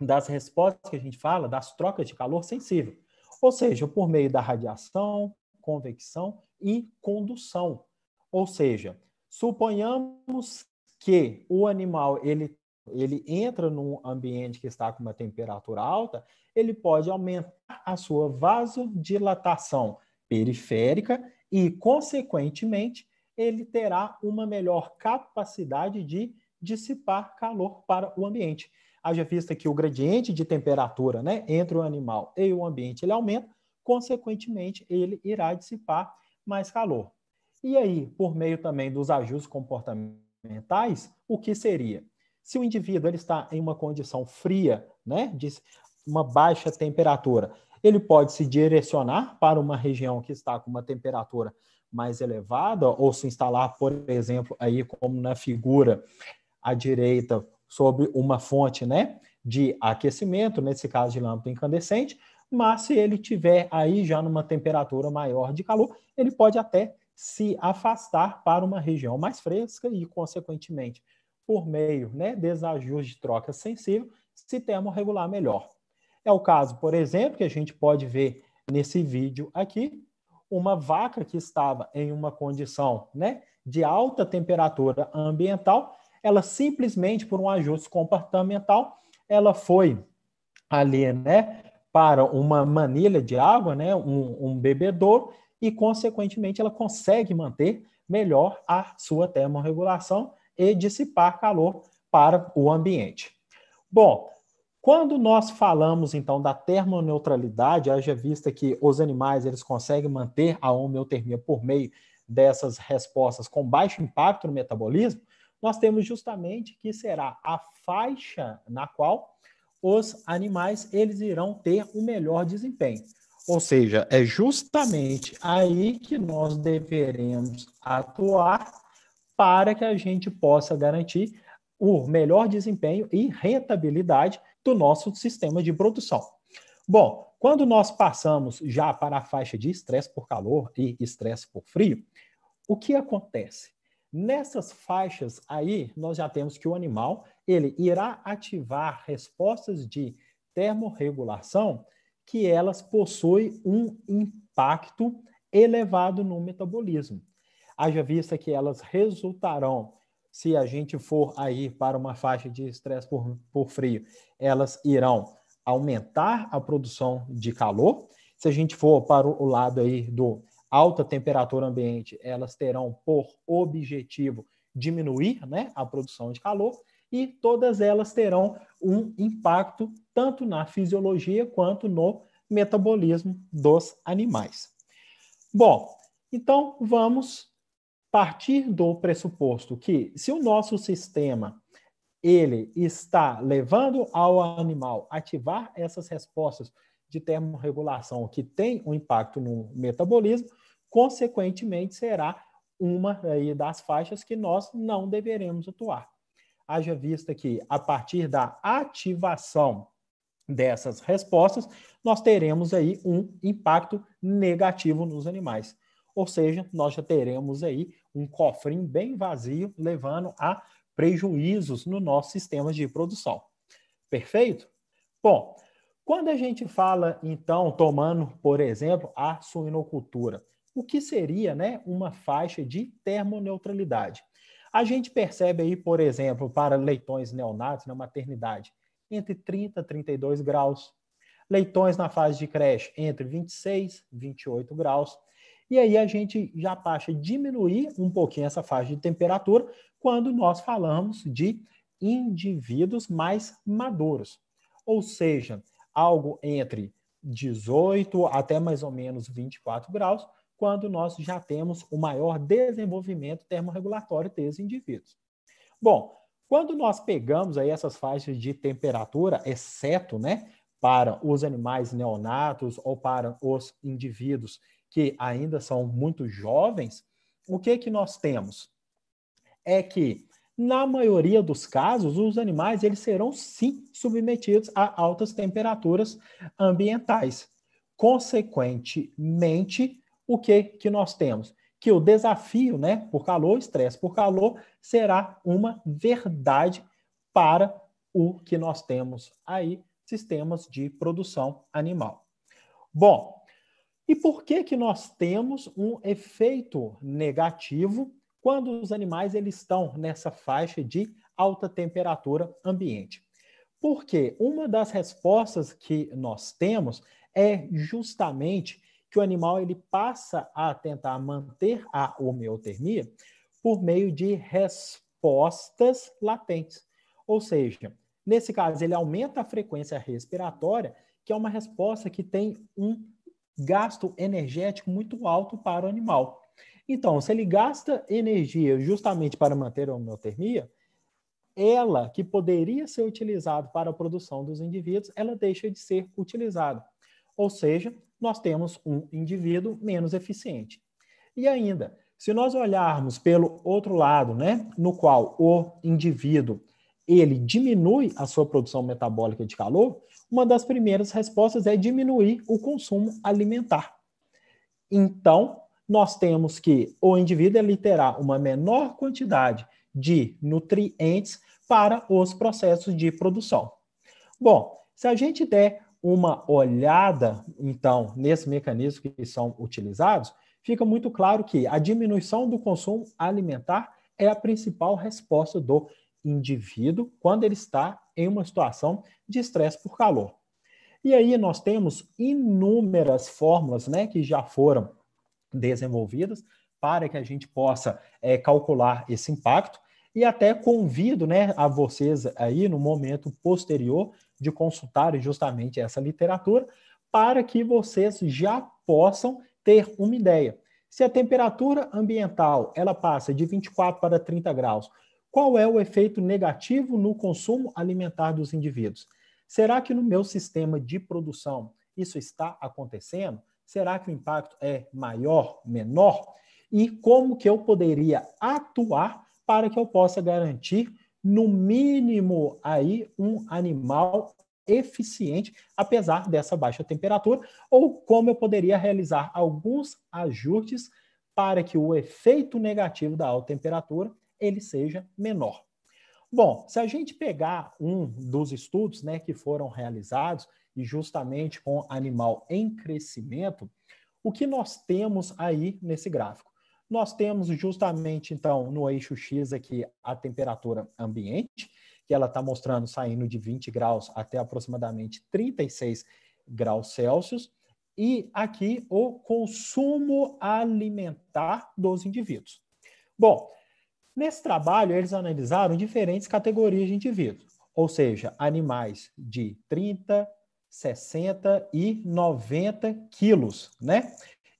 das respostas que a gente fala, das trocas de calor sensível. Ou seja, por meio da radiação, convecção e condução. Ou seja, suponhamos que o animal ele ele entra num ambiente que está com uma temperatura alta, ele pode aumentar a sua vasodilatação periférica e, consequentemente, ele terá uma melhor capacidade de dissipar calor para o ambiente. Haja vista que o gradiente de temperatura né, entre o animal e o ambiente ele aumenta, consequentemente, ele irá dissipar mais calor. E aí, por meio também dos ajustes comportamentais, o que seria? Se o indivíduo ele está em uma condição fria, né, de uma baixa temperatura, ele pode se direcionar para uma região que está com uma temperatura mais elevada, ou se instalar, por exemplo, aí como na figura à direita, sobre uma fonte né, de aquecimento, nesse caso de lâmpada incandescente, mas se ele tiver aí já numa temperatura maior de calor, ele pode até se afastar para uma região mais fresca e, consequentemente, por meio né, desajuste de troca sensível, se termorregular melhor. É o caso, por exemplo, que a gente pode ver nesse vídeo aqui, uma vaca que estava em uma condição né, de alta temperatura ambiental, ela simplesmente por um ajuste comportamental, ela foi ali né, para uma manilha de água, né, um, um bebedouro, e consequentemente ela consegue manter melhor a sua termorregulação, e dissipar calor para o ambiente. Bom, quando nós falamos então da termoneutralidade, haja vista que os animais eles conseguem manter a homeotermia por meio dessas respostas com baixo impacto no metabolismo, nós temos justamente que será a faixa na qual os animais eles irão ter o um melhor desempenho. Ou seja, é justamente aí que nós deveremos atuar para que a gente possa garantir o melhor desempenho e rentabilidade do nosso sistema de produção. Bom, quando nós passamos já para a faixa de estresse por calor e estresse por frio, o que acontece? Nessas faixas aí, nós já temos que o animal ele irá ativar respostas de termorregulação que elas possuem um impacto elevado no metabolismo haja vista que elas resultarão, se a gente for aí para uma faixa de estresse por, por frio, elas irão aumentar a produção de calor. Se a gente for para o lado aí do alta temperatura ambiente, elas terão por objetivo diminuir né, a produção de calor e todas elas terão um impacto tanto na fisiologia quanto no metabolismo dos animais. Bom, então vamos partir do pressuposto que se o nosso sistema ele está levando ao animal ativar essas respostas de termorregulação que tem um impacto no metabolismo, consequentemente será uma das faixas que nós não deveremos atuar. Haja vista que a partir da ativação dessas respostas, nós teremos aí um impacto negativo nos animais. Ou seja, nós já teremos aí um cofrinho bem vazio, levando a prejuízos no nosso sistema de produção. Perfeito? Bom, quando a gente fala, então, tomando, por exemplo, a suinocultura, o que seria né, uma faixa de termoneutralidade? A gente percebe aí, por exemplo, para leitões neonatos na maternidade, entre 30 e 32 graus. Leitões na fase de creche, entre 26 e 28 graus. E aí a gente já passa a diminuir um pouquinho essa faixa de temperatura quando nós falamos de indivíduos mais maduros. Ou seja, algo entre 18 até mais ou menos 24 graus, quando nós já temos o maior desenvolvimento termorregulatório desses indivíduos. Bom, quando nós pegamos aí essas faixas de temperatura, exceto, né, para os animais neonatos ou para os indivíduos que ainda são muito jovens, o que, que nós temos? É que, na maioria dos casos, os animais eles serão sim submetidos a altas temperaturas ambientais. Consequentemente, o que, que nós temos? Que o desafio né, por calor, estresse por calor, será uma verdade para o que nós temos aí, sistemas de produção animal. Bom, e por que, que nós temos um efeito negativo quando os animais eles estão nessa faixa de alta temperatura ambiente? Porque uma das respostas que nós temos é justamente que o animal ele passa a tentar manter a homeotermia por meio de respostas latentes. Ou seja, nesse caso ele aumenta a frequência respiratória, que é uma resposta que tem um gasto energético muito alto para o animal. Então, se ele gasta energia justamente para manter a homeotermia, ela que poderia ser utilizada para a produção dos indivíduos, ela deixa de ser utilizada. Ou seja, nós temos um indivíduo menos eficiente. E ainda, se nós olharmos pelo outro lado, né, no qual o indivíduo ele diminui a sua produção metabólica de calor, uma das primeiras respostas é diminuir o consumo alimentar. Então, nós temos que o indivíduo ele terá uma menor quantidade de nutrientes para os processos de produção. Bom, se a gente der uma olhada, então, nesse mecanismo que são utilizados, fica muito claro que a diminuição do consumo alimentar é a principal resposta do indivíduo quando ele está em uma situação de estresse por calor. E aí nós temos inúmeras fórmulas né, que já foram desenvolvidas para que a gente possa é, calcular esse impacto. E até convido né, a vocês aí no momento posterior de consultarem justamente essa literatura para que vocês já possam ter uma ideia. Se a temperatura ambiental ela passa de 24 para 30 graus qual é o efeito negativo no consumo alimentar dos indivíduos? Será que no meu sistema de produção isso está acontecendo? Será que o impacto é maior, menor? E como que eu poderia atuar para que eu possa garantir, no mínimo, aí um animal eficiente, apesar dessa baixa temperatura, ou como eu poderia realizar alguns ajustes para que o efeito negativo da alta temperatura ele seja menor. Bom, se a gente pegar um dos estudos né, que foram realizados, e justamente com animal em crescimento, o que nós temos aí nesse gráfico? Nós temos justamente, então, no eixo X aqui, a temperatura ambiente, que ela está mostrando saindo de 20 graus até aproximadamente 36 graus Celsius, e aqui o consumo alimentar dos indivíduos. Bom, Nesse trabalho, eles analisaram diferentes categorias de indivíduos, ou seja, animais de 30, 60 e 90 quilos, né?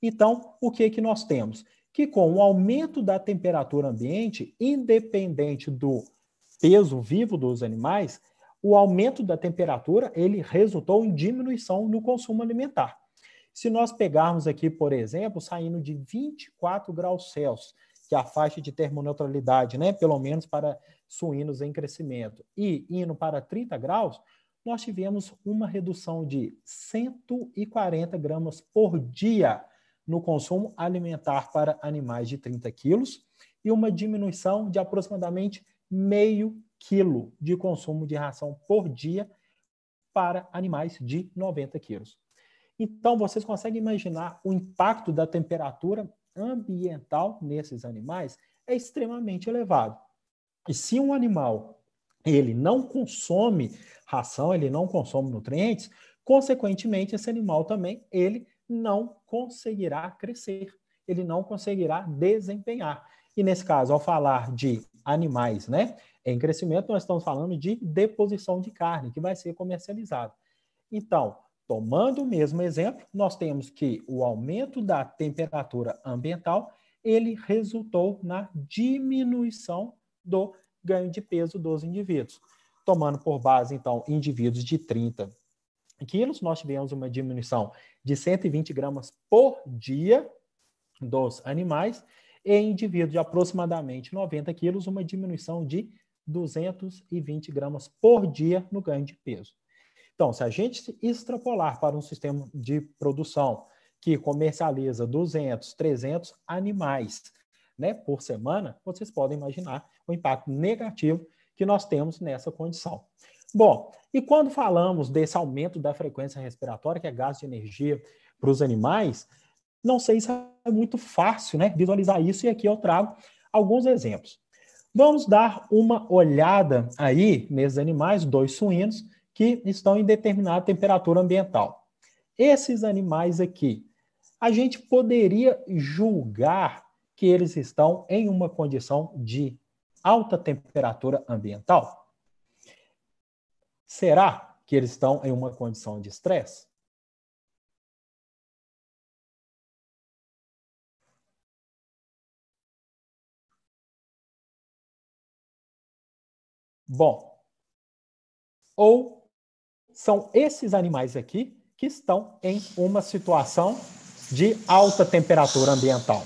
Então, o que, que nós temos? Que com o aumento da temperatura ambiente, independente do peso vivo dos animais, o aumento da temperatura ele resultou em diminuição no consumo alimentar. Se nós pegarmos aqui, por exemplo, saindo de 24 graus Celsius que é a faixa de termoneutralidade, né? pelo menos para suínos em crescimento, e indo para 30 graus, nós tivemos uma redução de 140 gramas por dia no consumo alimentar para animais de 30 quilos e uma diminuição de aproximadamente meio quilo de consumo de ração por dia para animais de 90 quilos. Então, vocês conseguem imaginar o impacto da temperatura ambiental nesses animais é extremamente elevado. E se um animal ele não consome ração, ele não consome nutrientes, consequentemente esse animal também ele não conseguirá crescer, ele não conseguirá desempenhar. E nesse caso, ao falar de animais, né, em crescimento, nós estamos falando de deposição de carne que vai ser comercializada. Então, Tomando o mesmo exemplo, nós temos que o aumento da temperatura ambiental ele resultou na diminuição do ganho de peso dos indivíduos. Tomando por base, então, indivíduos de 30 quilos, nós tivemos uma diminuição de 120 gramas por dia dos animais, e indivíduos de aproximadamente 90 quilos, uma diminuição de 220 gramas por dia no ganho de peso. Então, se a gente extrapolar para um sistema de produção que comercializa 200, 300 animais né, por semana, vocês podem imaginar o impacto negativo que nós temos nessa condição. Bom, e quando falamos desse aumento da frequência respiratória, que é gasto de energia para os animais, não sei se é muito fácil né, visualizar isso, e aqui eu trago alguns exemplos. Vamos dar uma olhada aí nesses animais, dois suínos, que estão em determinada temperatura ambiental. Esses animais aqui, a gente poderia julgar que eles estão em uma condição de alta temperatura ambiental? Será que eles estão em uma condição de estresse? Bom, ou são esses animais aqui que estão em uma situação de alta temperatura ambiental.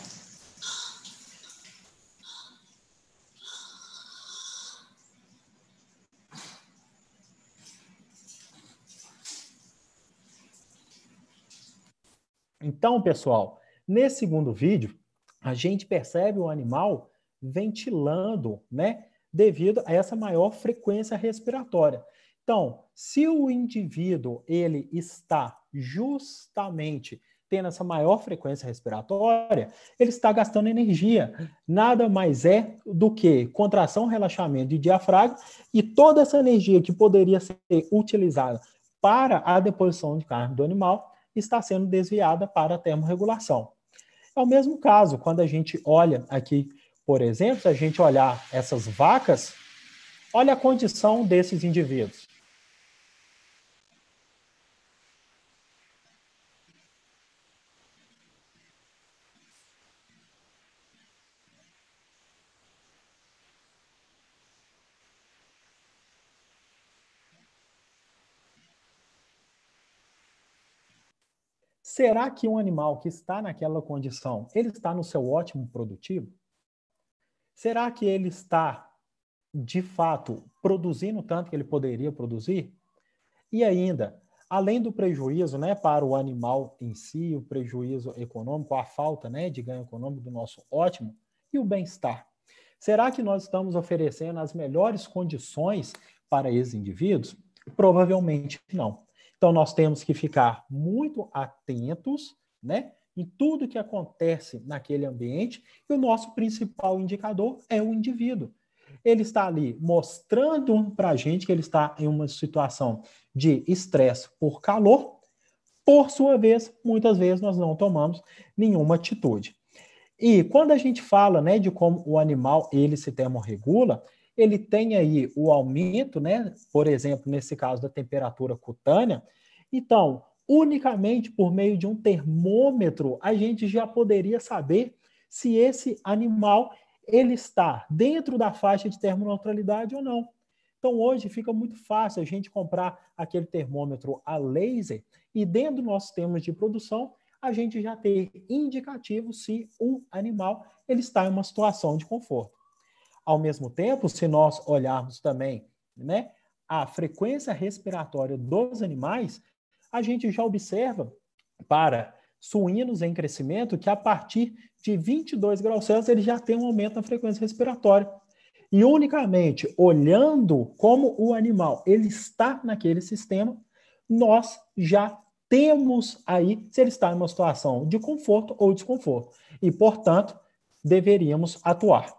Então, pessoal, nesse segundo vídeo, a gente percebe o animal ventilando, né, devido a essa maior frequência respiratória. Então, se o indivíduo ele está justamente tendo essa maior frequência respiratória, ele está gastando energia. Nada mais é do que contração, relaxamento de diafragma e toda essa energia que poderia ser utilizada para a deposição de carne do animal está sendo desviada para a termorregulação. É o mesmo caso quando a gente olha aqui, por exemplo, se a gente olhar essas vacas, olha a condição desses indivíduos. Será que um animal que está naquela condição, ele está no seu ótimo produtivo? Será que ele está, de fato, produzindo tanto que ele poderia produzir? E ainda, além do prejuízo né, para o animal em si, o prejuízo econômico, a falta né, de ganho econômico do nosso ótimo, e o bem-estar? Será que nós estamos oferecendo as melhores condições para esses indivíduos? Provavelmente não. Então, nós temos que ficar muito atentos, né? Em tudo que acontece naquele ambiente, e o nosso principal indicador é o indivíduo. Ele está ali mostrando para a gente que ele está em uma situação de estresse por calor. Por sua vez, muitas vezes nós não tomamos nenhuma atitude. E quando a gente fala né, de como o animal ele se termorregula, ele tem aí o aumento, né? Por exemplo, nesse caso da temperatura cutânea. Então, unicamente por meio de um termômetro, a gente já poderia saber se esse animal ele está dentro da faixa de termoneutralidade ou não. Então, hoje fica muito fácil a gente comprar aquele termômetro a laser e, dentro dos nossos termos de produção, a gente já ter indicativo se o animal ele está em uma situação de conforto. Ao mesmo tempo, se nós olharmos também né, a frequência respiratória dos animais, a gente já observa para suínos em crescimento que a partir de 22 graus Celsius ele já tem um aumento na frequência respiratória. E unicamente olhando como o animal ele está naquele sistema, nós já temos aí se ele está em uma situação de conforto ou desconforto. E, portanto, deveríamos atuar.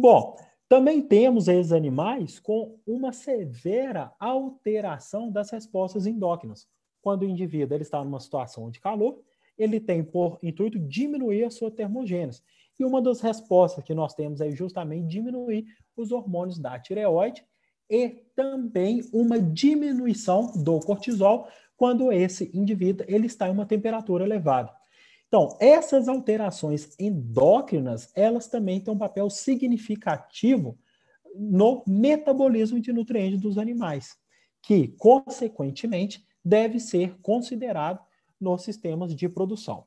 Bom, também temos esses animais com uma severa alteração das respostas endócrinas. Quando o indivíduo ele está numa situação de calor, ele tem por intuito diminuir a sua termogênese. E uma das respostas que nós temos é justamente diminuir os hormônios da tireoide e também uma diminuição do cortisol quando esse indivíduo ele está em uma temperatura elevada. Então, essas alterações endócrinas, elas também têm um papel significativo no metabolismo de nutrientes dos animais, que, consequentemente, deve ser considerado nos sistemas de produção.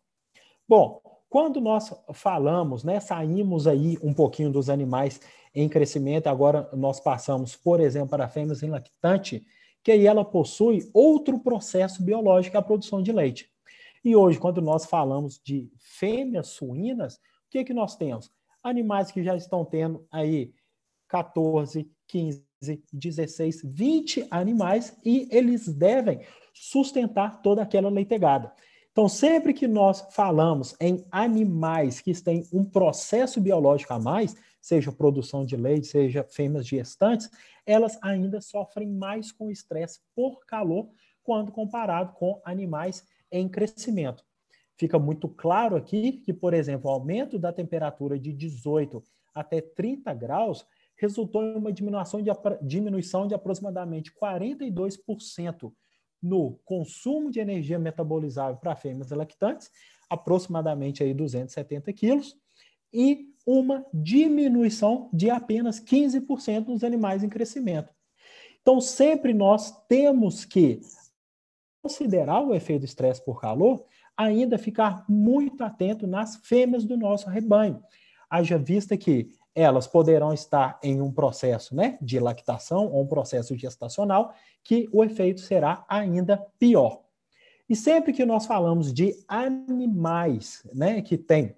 Bom, quando nós falamos, né, saímos aí um pouquinho dos animais em crescimento, agora nós passamos, por exemplo, para a fêmea em lactante, que aí ela possui outro processo biológico, é a produção de leite. E hoje, quando nós falamos de fêmeas suínas, o que, é que nós temos? Animais que já estão tendo aí 14, 15, 16, 20 animais e eles devem sustentar toda aquela leitegada. Então, sempre que nós falamos em animais que têm um processo biológico a mais, seja produção de leite, seja fêmeas gestantes, elas ainda sofrem mais com estresse por calor quando comparado com animais em crescimento. Fica muito claro aqui que, por exemplo, o aumento da temperatura de 18 até 30 graus resultou em uma diminuição de, diminuição de aproximadamente 42% no consumo de energia metabolizável para fêmeas lactantes, aproximadamente aí 270 quilos, e uma diminuição de apenas 15% nos animais em crescimento. Então, sempre nós temos que considerar o efeito estresse por calor, ainda ficar muito atento nas fêmeas do nosso rebanho. Haja vista que elas poderão estar em um processo né, de lactação ou um processo gestacional que o efeito será ainda pior. E sempre que nós falamos de animais né, que têm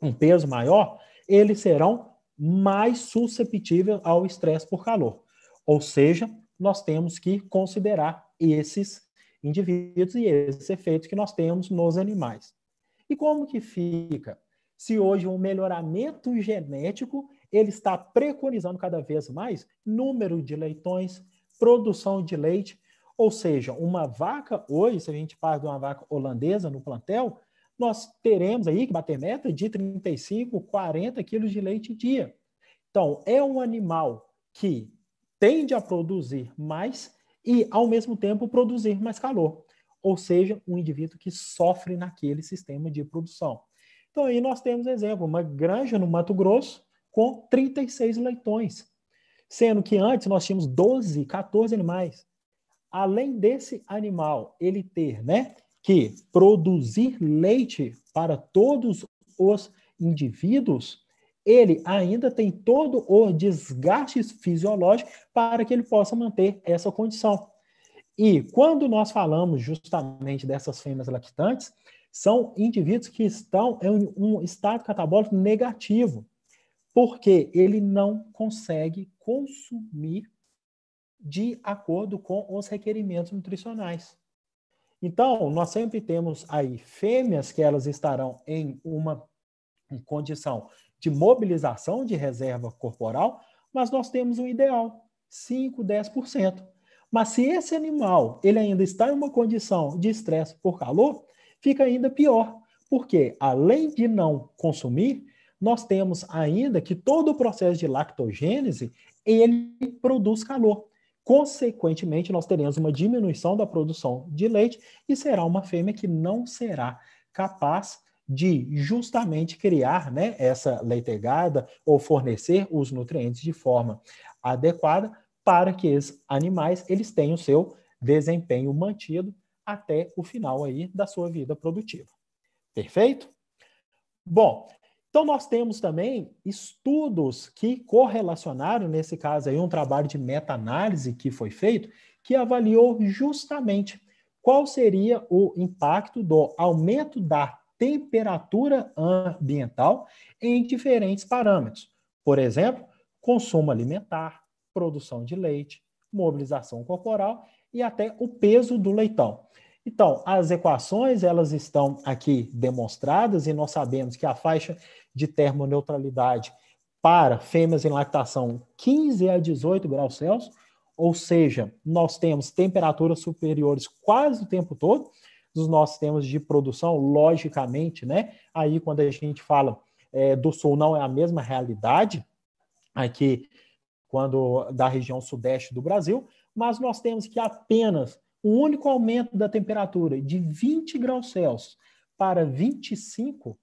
um peso maior, eles serão mais susceptíveis ao estresse por calor. Ou seja, nós temos que considerar esses indivíduos e esses efeitos que nós temos nos animais. E como que fica? Se hoje o um melhoramento genético ele está preconizando cada vez mais número de leitões, produção de leite, ou seja, uma vaca hoje, se a gente parte de uma vaca holandesa no plantel, nós teremos aí que bater meta de 35, 40 quilos de leite dia. Então, é um animal que tende a produzir mais e, ao mesmo tempo, produzir mais calor. Ou seja, um indivíduo que sofre naquele sistema de produção. Então, aí nós temos exemplo, uma granja no Mato Grosso com 36 leitões, sendo que antes nós tínhamos 12, 14 animais. Além desse animal ele ter, né, que produzir leite para todos os indivíduos, ele ainda tem todo o desgaste fisiológico para que ele possa manter essa condição. E quando nós falamos justamente dessas fêmeas lactantes, são indivíduos que estão em um estado catabólico negativo, porque ele não consegue consumir de acordo com os requerimentos nutricionais. Então, nós sempre temos aí fêmeas que elas estarão em uma em condição de mobilização de reserva corporal, mas nós temos um ideal, 5, 10%. Mas se esse animal ele ainda está em uma condição de estresse por calor, fica ainda pior, porque além de não consumir, nós temos ainda que todo o processo de lactogênese ele produz calor. Consequentemente, nós teremos uma diminuição da produção de leite e será uma fêmea que não será capaz de justamente criar né, essa leitegada ou fornecer os nutrientes de forma adequada para que esses animais eles tenham o seu desempenho mantido até o final aí da sua vida produtiva. Perfeito? Bom, então nós temos também estudos que correlacionaram, nesse caso aí, um trabalho de meta-análise que foi feito, que avaliou justamente qual seria o impacto do aumento da temperatura ambiental em diferentes parâmetros. Por exemplo, consumo alimentar, produção de leite, mobilização corporal e até o peso do leitão. Então, as equações elas estão aqui demonstradas e nós sabemos que a faixa de termoneutralidade para fêmeas em lactação 15 a 18 graus Celsius, ou seja, nós temos temperaturas superiores quase o tempo todo, dos nossos temas de produção, logicamente, né? Aí quando a gente fala é, do sul não é a mesma realidade aqui quando da região sudeste do Brasil, mas nós temos que apenas o único aumento da temperatura de 20 graus Celsius para 25,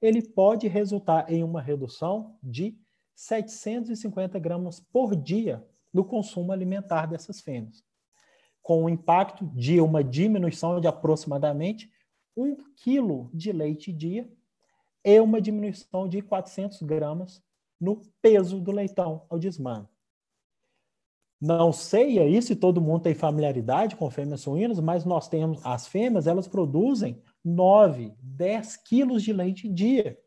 ele pode resultar em uma redução de 750 gramas por dia no consumo alimentar dessas fêmeas com o impacto de uma diminuição de aproximadamente 1 quilo de leite dia e uma diminuição de 400 gramas no peso do leitão ao desmame. Não sei aí é se todo mundo tem familiaridade com fêmeas suínas, mas nós temos as fêmeas, elas produzem 9, 10 quilos de leite dia.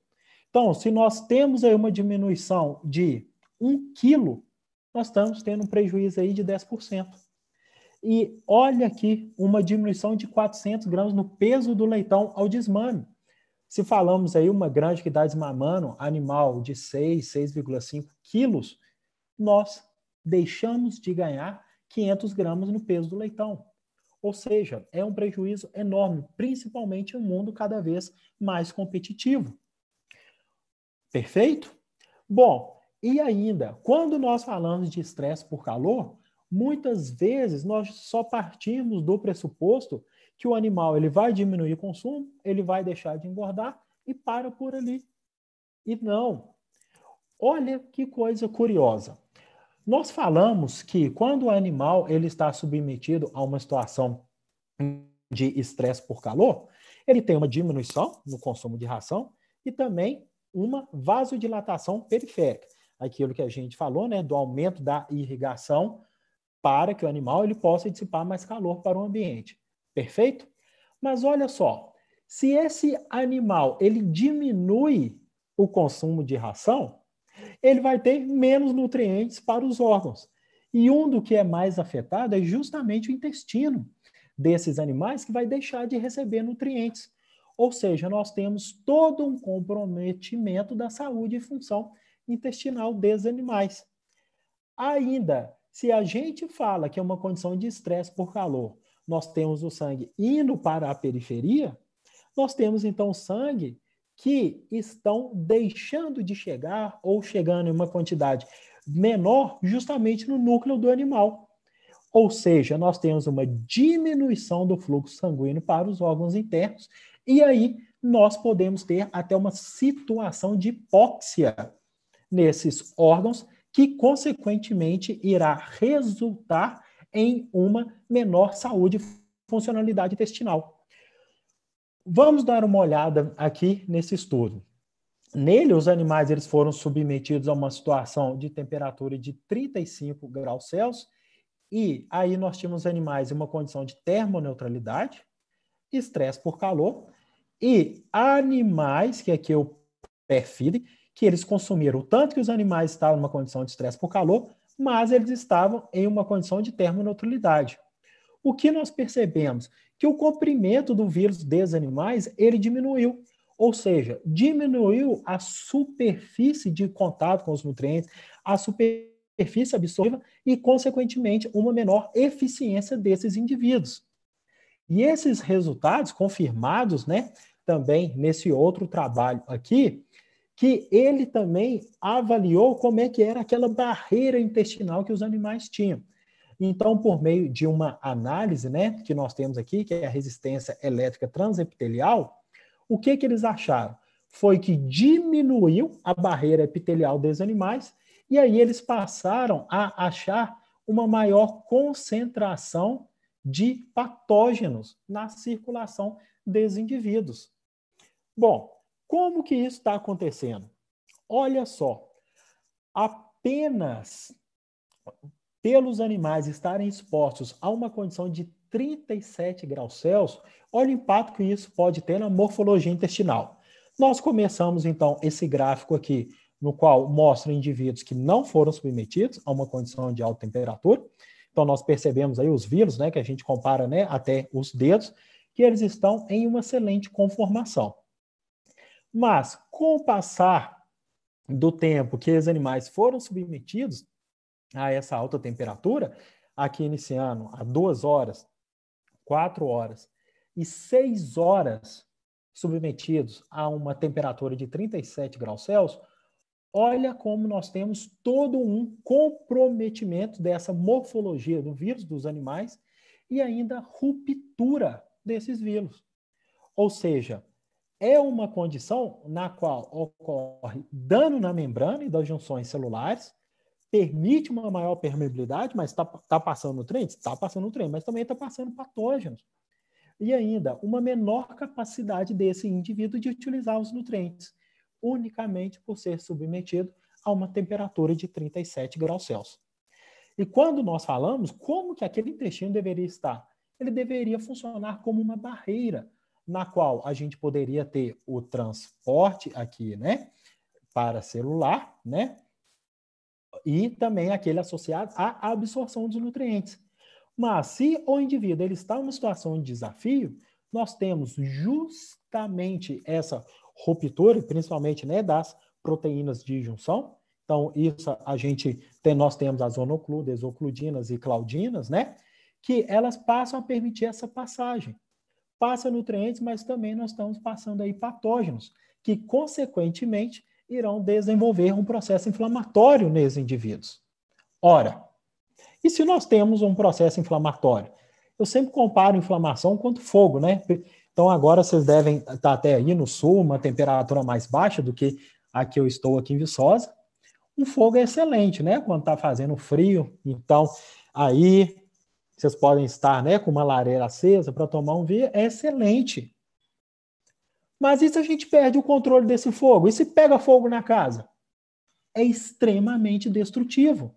Então, se nós temos aí uma diminuição de 1 quilo, nós estamos tendo um prejuízo aí de 10%. E olha aqui uma diminuição de 400 gramas no peso do leitão ao desmame. Se falamos aí uma grande que está desmamando animal de 6, 6,5 quilos, nós deixamos de ganhar 500 gramas no peso do leitão. Ou seja, é um prejuízo enorme, principalmente em um mundo cada vez mais competitivo. Perfeito? Bom, e ainda, quando nós falamos de estresse por calor, muitas vezes nós só partimos do pressuposto que o animal ele vai diminuir o consumo, ele vai deixar de engordar e para por ali. E não. Olha que coisa curiosa. Nós falamos que quando o animal ele está submetido a uma situação de estresse por calor, ele tem uma diminuição no consumo de ração e também uma vasodilatação periférica, aquilo que a gente falou, né, do aumento da irrigação para que o animal ele possa dissipar mais calor para o ambiente. Perfeito? Mas olha só, se esse animal ele diminui o consumo de ração, ele vai ter menos nutrientes para os órgãos. E um do que é mais afetado é justamente o intestino desses animais que vai deixar de receber nutrientes. Ou seja, nós temos todo um comprometimento da saúde e função intestinal dos animais. Ainda, se a gente fala que é uma condição de estresse por calor, nós temos o sangue indo para a periferia, nós temos então sangue que estão deixando de chegar ou chegando em uma quantidade menor justamente no núcleo do animal. Ou seja, nós temos uma diminuição do fluxo sanguíneo para os órgãos internos, e aí nós podemos ter até uma situação de hipóxia nesses órgãos, que consequentemente irá resultar em uma menor saúde e funcionalidade intestinal. Vamos dar uma olhada aqui nesse estudo. Nele, os animais eles foram submetidos a uma situação de temperatura de 35 graus Celsius, e aí nós tínhamos animais em uma condição de termoneutralidade, estresse por calor, e animais, que aqui é o perfil, que eles consumiram tanto que os animais estavam numa condição de estresse por calor, mas eles estavam em uma condição de termoneutralidade. O que nós percebemos? Que o comprimento do vírus dos animais, ele diminuiu. Ou seja, diminuiu a superfície de contato com os nutrientes, a superfície absortiva e, consequentemente, uma menor eficiência desses indivíduos. E esses resultados confirmados, né, também nesse outro trabalho aqui, que ele também avaliou como é que era aquela barreira intestinal que os animais tinham. Então, por meio de uma análise, né, que nós temos aqui, que é a resistência elétrica transepitelial, o que que eles acharam? Foi que diminuiu a barreira epitelial dos animais e aí eles passaram a achar uma maior concentração de patógenos na circulação dos indivíduos. Bom, como que isso está acontecendo? Olha só, apenas pelos animais estarem expostos a uma condição de 37 graus Celsius, olha o impacto que isso pode ter na morfologia intestinal. Nós começamos então esse gráfico aqui, no qual mostra indivíduos que não foram submetidos a uma condição de alta temperatura. Então nós percebemos aí os vírus, né, que a gente compara, né, até os dedos, que eles estão em uma excelente conformação. Mas, com o passar do tempo que os animais foram submetidos a essa alta temperatura, aqui nesse ano, a duas horas, quatro horas e seis horas submetidos a uma temperatura de 37 graus Celsius, olha como nós temos todo um comprometimento dessa morfologia do vírus dos animais e ainda ruptura desses vírus. Ou seja, é uma condição na qual ocorre dano na membrana e das junções celulares, permite uma maior permeabilidade, mas está tá passando nutrientes? Está passando nutrientes, mas também está passando patógenos. E ainda, uma menor capacidade desse indivíduo de utilizar os nutrientes, unicamente por ser submetido a uma temperatura de 37 graus Celsius. E quando nós falamos como que aquele intestino deveria estar, ele deveria funcionar como uma barreira na qual a gente poderia ter o transporte aqui, né, para celular, né, e também aquele associado à absorção dos nutrientes. Mas se o indivíduo ele está em uma situação de desafio, nós temos justamente essa ruptura, principalmente né, das proteínas de junção. Então, isso a gente tem, nós temos as onocludas, ocludinas e claudinas, né? Que elas passam a permitir essa passagem passa nutrientes, mas também nós estamos passando aí patógenos, que consequentemente irão desenvolver um processo inflamatório nesses indivíduos. Ora, e se nós temos um processo inflamatório? Eu sempre comparo inflamação quanto fogo, né? Então agora vocês devem estar tá até aí no sul, uma temperatura mais baixa do que a que eu estou aqui em Viçosa. Um fogo é excelente, né? Quando está fazendo frio, então aí vocês podem estar né, com uma lareira acesa para tomar um vinho, é excelente. Mas e se a gente perde o controle desse fogo? E se pega fogo na casa? É extremamente destrutivo.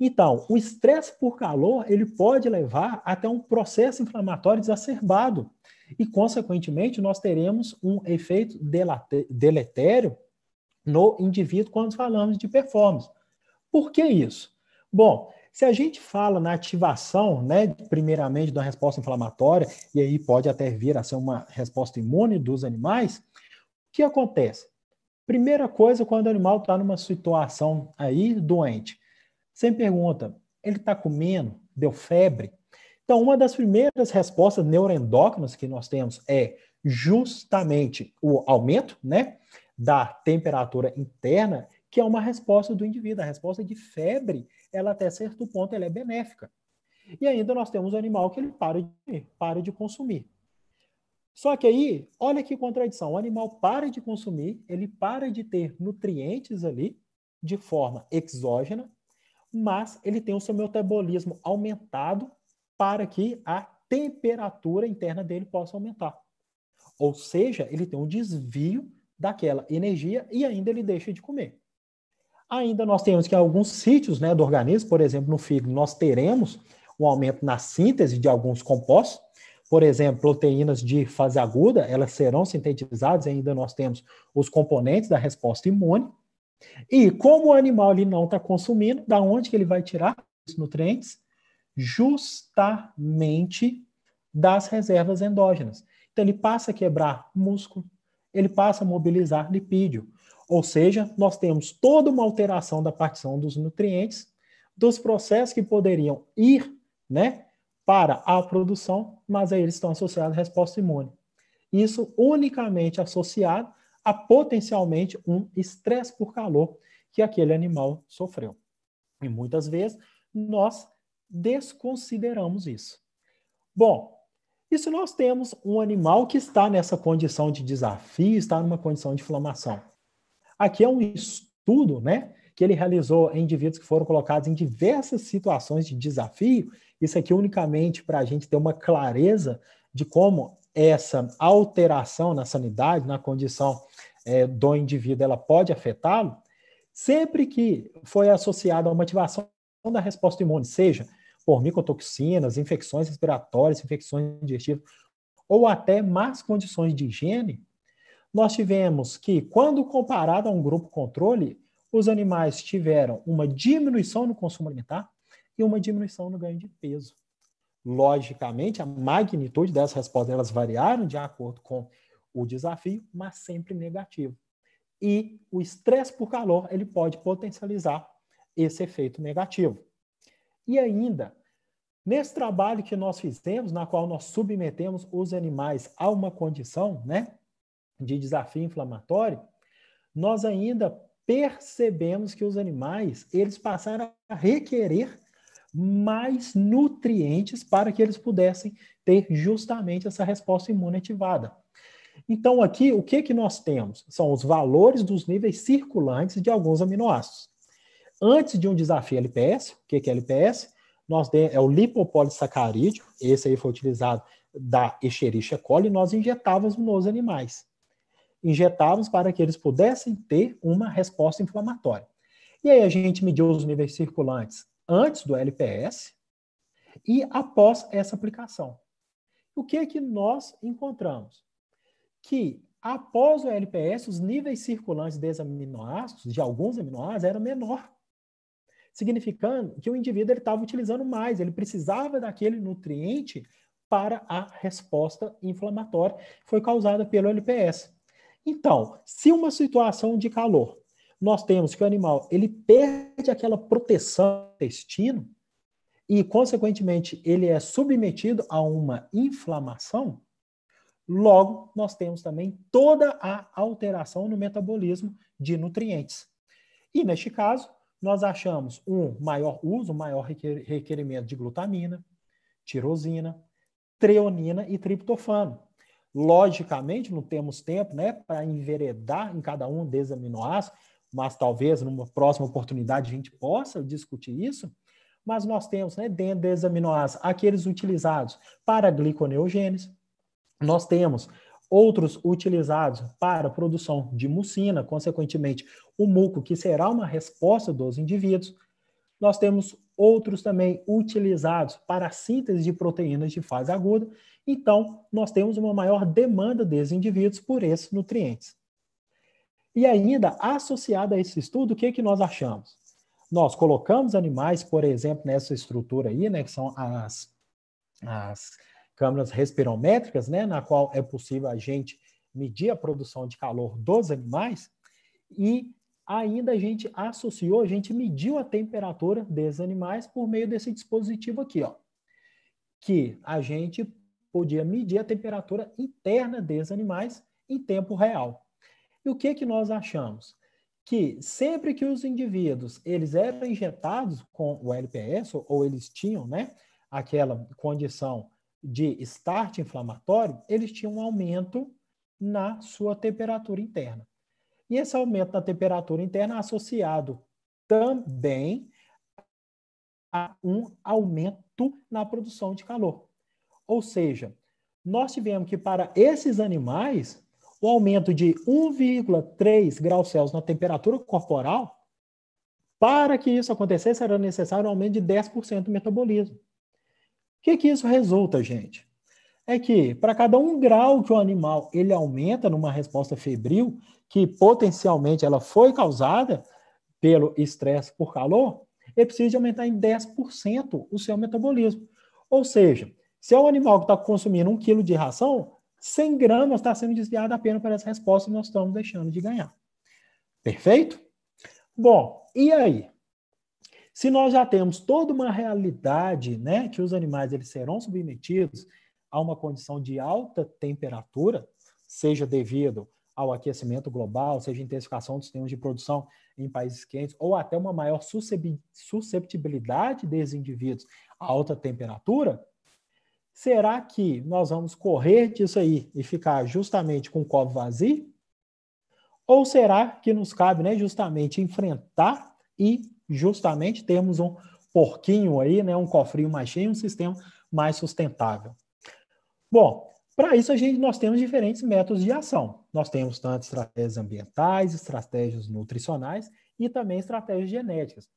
Então, o estresse por calor ele pode levar até um processo inflamatório exacerbado e, consequentemente, nós teremos um efeito deletério no indivíduo quando falamos de performance. Por que isso? Bom, se a gente fala na ativação, né, primeiramente da resposta inflamatória, e aí pode até vir a ser uma resposta imune dos animais, o que acontece? Primeira coisa, quando o animal está numa situação aí doente, você pergunta, ele está comendo? Deu febre? Então, uma das primeiras respostas neuroendócrinas que nós temos é justamente o aumento, né, da temperatura interna que é uma resposta do indivíduo. A resposta de febre, ela até certo ponto ela é benéfica. E ainda nós temos o animal que ele para de, para de consumir. Só que aí, olha que contradição. O animal para de consumir, ele para de ter nutrientes ali de forma exógena, mas ele tem o seu metabolismo aumentado para que a temperatura interna dele possa aumentar. Ou seja, ele tem um desvio daquela energia e ainda ele deixa de comer. Ainda nós temos que alguns sítios né, do organismo, por exemplo, no fígado, nós teremos um aumento na síntese de alguns compostos, por exemplo, proteínas de fase aguda, elas serão sintetizadas, ainda nós temos os componentes da resposta imune. E como o animal ali não está consumindo, da onde que ele vai tirar os nutrientes? Justamente das reservas endógenas. Então ele passa a quebrar músculo, ele passa a mobilizar lipídio. Ou seja, nós temos toda uma alteração da partição dos nutrientes, dos processos que poderiam ir né, para a produção, mas aí eles estão associados à resposta imune. Isso unicamente associado a potencialmente um estresse por calor que aquele animal sofreu. E muitas vezes nós desconsideramos isso. Bom, e se nós temos um animal que está nessa condição de desafio, está numa condição de inflamação? Aqui é um estudo, né? Que ele realizou em indivíduos que foram colocados em diversas situações de desafio. Isso aqui é unicamente para a gente ter uma clareza de como essa alteração na sanidade, na condição é, do indivíduo, ela pode afetá-lo, sempre que foi associada a uma ativação da resposta imune, seja por micotoxinas, infecções respiratórias, infecções digestivas, ou até más condições de higiene, nós tivemos que, quando comparado a um grupo controle, os animais tiveram uma diminuição no consumo alimentar e uma diminuição no ganho de peso. Logicamente, a magnitude dessas respostas elas variaram de acordo com o desafio, mas sempre negativo. E o estresse por calor ele pode potencializar esse efeito negativo. E ainda, nesse trabalho que nós fizemos, na qual nós submetemos os animais a uma condição, né, de desafio inflamatório, nós ainda percebemos que os animais eles passaram a requerer mais nutrientes para que eles pudessem ter justamente essa resposta imune ativada. Então aqui o que que nós temos são os valores dos níveis circulantes de alguns aminoácidos. Antes de um desafio LPS, o que que é LPS? Nós de, é o lipopolissacarídeo, esse aí foi utilizado da Escherichia coli, nós injetávamos nos animais injetávamos para que eles pudessem ter uma resposta inflamatória. E aí a gente mediu os níveis circulantes antes do LPS e após essa aplicação. O que é que nós encontramos? Que após o LPS, os níveis circulantes de aminoácidos, de alguns aminoácidos, era menor. Significando que o indivíduo estava utilizando mais, ele precisava daquele nutriente para a resposta inflamatória que foi causada pelo LPS. Então, se uma situação de calor, nós temos que o animal ele perde aquela proteção do intestino e, consequentemente, ele é submetido a uma inflamação, logo nós temos também toda a alteração no metabolismo de nutrientes. E, neste caso, nós achamos um maior uso, maior requerimento de glutamina, tirosina, treonina e triptofano. Logicamente, não temos tempo né, para enveredar em cada um desses aminoácidos, mas talvez numa próxima oportunidade a gente possa discutir isso. Mas nós temos né, dentro desses aminoácidos aqueles utilizados para gliconeogênese, nós temos outros utilizados para produção de mucina, consequentemente, o muco, que será uma resposta dos indivíduos. Nós temos outros também utilizados para a síntese de proteínas de fase aguda, então nós temos uma maior demanda desses indivíduos por esses nutrientes. E ainda, associado a esse estudo, o que, é que nós achamos? Nós colocamos animais, por exemplo, nessa estrutura aí, né, que são as, as câmaras respirométricas, né, na qual é possível a gente medir a produção de calor dos animais, e ainda a gente associou, a gente mediu a temperatura desses animais por meio desse dispositivo aqui, ó, que a gente podia medir a temperatura interna desses animais em tempo real. E o que que nós achamos? Que sempre que os indivíduos eles eram injetados com o LPS ou eles tinham, né, aquela condição de start inflamatório, eles tinham um aumento na sua temperatura interna. E esse aumento da temperatura interna associado também a um aumento na produção de calor. Ou seja, nós tivemos que para esses animais, o aumento de 1,3 graus Celsius na temperatura corporal, para que isso acontecesse, era necessário um aumento de 10% do metabolismo. O que, que isso resulta, gente? é que para cada um grau que o animal ele aumenta numa resposta febril, que potencialmente ela foi causada pelo estresse por calor, ele precisa de aumentar em 10% o seu metabolismo. Ou seja, se é um animal que está consumindo um quilo de ração, 100 gramas está sendo desviado apenas para essa resposta e nós estamos deixando de ganhar. Perfeito? Bom, e aí? Se nós já temos toda uma realidade, né, que os animais eles serão submetidos a uma condição de alta temperatura, seja devido ao aquecimento global, seja intensificação dos sistemas de produção em países quentes, ou até uma maior susceptibilidade desses indivíduos a alta temperatura, será que nós vamos correr disso aí e ficar justamente com o copo vazio? Ou será que nos cabe né, justamente enfrentar e justamente termos um porquinho aí, né, um cofrinho mais cheio, um sistema mais sustentável? Bom, para isso, a gente, nós temos diferentes métodos de ação. Nós temos tanto estratégias ambientais, estratégias nutricionais e também estratégias genéticas.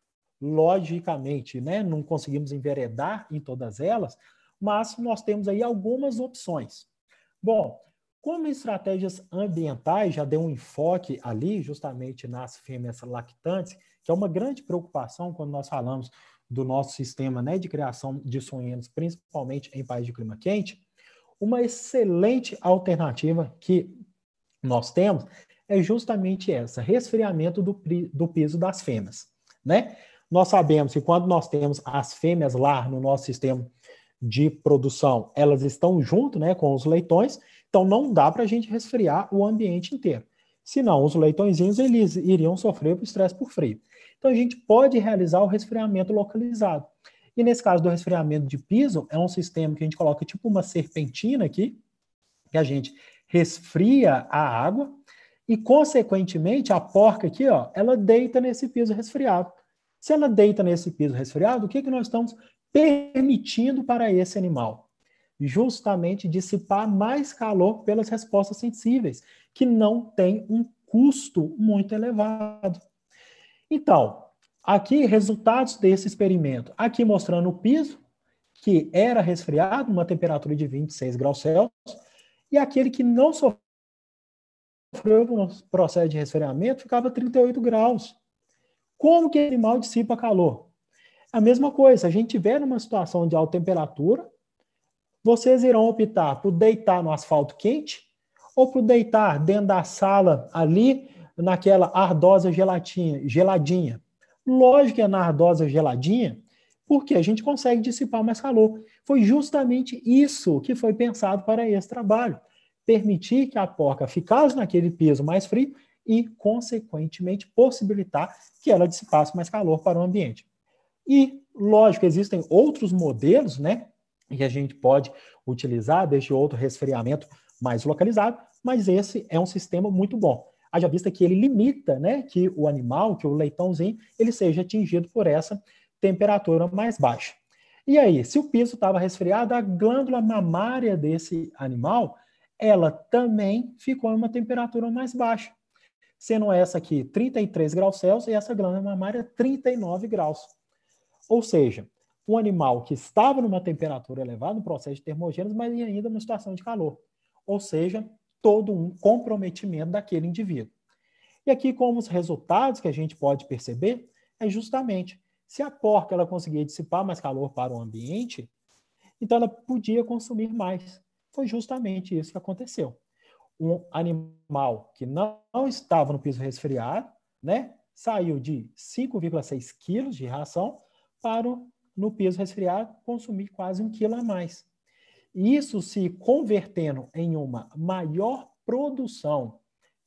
Logicamente, né, não conseguimos enveredar em todas elas, mas nós temos aí algumas opções. Bom, como estratégias ambientais, já deu um enfoque ali, justamente nas fêmeas lactantes, que é uma grande preocupação quando nós falamos do nosso sistema né, de criação de suínos, principalmente em países de clima quente uma excelente alternativa que nós temos é justamente essa, resfriamento do, do piso das fêmeas, né? Nós sabemos que quando nós temos as fêmeas lá no nosso sistema de produção, elas estão junto, né, com os leitões, então não dá para a gente resfriar o ambiente inteiro. Senão, os leitõezinhos eles iriam sofrer o estresse por frio. Então, a gente pode realizar o resfriamento localizado. E nesse caso do resfriamento de piso, é um sistema que a gente coloca tipo uma serpentina aqui, que a gente resfria a água e, consequentemente, a porca aqui, ó, ela deita nesse piso resfriado. Se ela deita nesse piso resfriado, o que, que nós estamos permitindo para esse animal? Justamente dissipar mais calor pelas respostas sensíveis, que não tem um custo muito elevado. Então, Aqui, resultados desse experimento. Aqui mostrando o piso, que era resfriado, uma temperatura de 26 graus Celsius, e aquele que não sofreu um processo de resfriamento ficava 38 graus. Como que o animal dissipa calor? A mesma coisa, se a gente tiver numa situação de alta temperatura, vocês irão optar por deitar no asfalto quente ou por deitar dentro da sala ali, naquela ardosa gelatinha, geladinha. Lógico que é na ardosa geladinha, porque a gente consegue dissipar mais calor. Foi justamente isso que foi pensado para esse trabalho. Permitir que a porca ficasse naquele peso mais frio e, consequentemente, possibilitar que ela dissipasse mais calor para o ambiente. E, lógico, existem outros modelos, né? Que a gente pode utilizar desde outro resfriamento mais localizado, mas esse é um sistema muito bom haja vista que ele limita né, que o animal, que o leitãozinho, ele seja atingido por essa temperatura mais baixa. E aí, se o piso estava resfriado, a glândula mamária desse animal, ela também ficou em uma temperatura mais baixa. Sendo essa aqui 33 graus Celsius e essa glândula mamária 39 graus. Ou seja, um animal que estava numa temperatura elevada no processo de termogênese, mas ainda numa situação de calor. Ou seja, todo um comprometimento daquele indivíduo. E aqui, como os resultados que a gente pode perceber, é justamente se a porca ela conseguia dissipar mais calor para o ambiente, então ela podia consumir mais. Foi justamente isso que aconteceu. Um animal que não estava no piso resfriado, né, saiu de 5,6 quilos de ração para no piso resfriado consumir quase um quilo a mais. Isso se convertendo em uma maior produção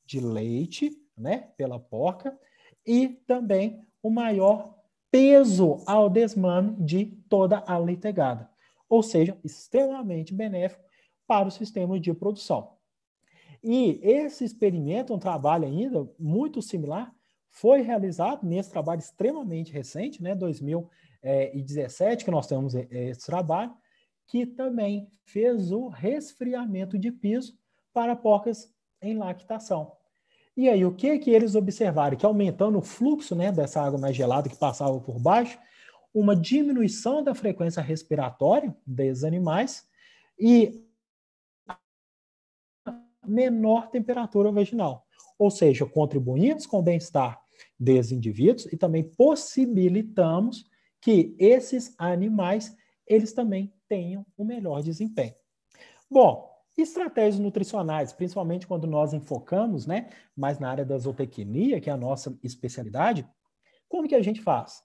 de leite, né, pela porca, e também o maior peso ao desmame de toda a leitegada. Ou seja, extremamente benéfico para o sistema de produção. E esse experimento, um trabalho ainda muito similar, foi realizado nesse trabalho extremamente recente, né, 2017, eh, que nós temos eh, esse trabalho, que também fez o resfriamento de piso para porcas em lactação. E aí, o que que eles observaram? Que aumentando o fluxo né, dessa água mais gelada que passava por baixo, uma diminuição da frequência respiratória desses animais e menor temperatura vaginal. Ou seja, contribuímos com o bem-estar dos indivíduos e também possibilitamos que esses animais eles também tenham o melhor desempenho. Bom, estratégias nutricionais, principalmente quando nós enfocamos, né, mais na área da zootecnia, que é a nossa especialidade, como que a gente faz?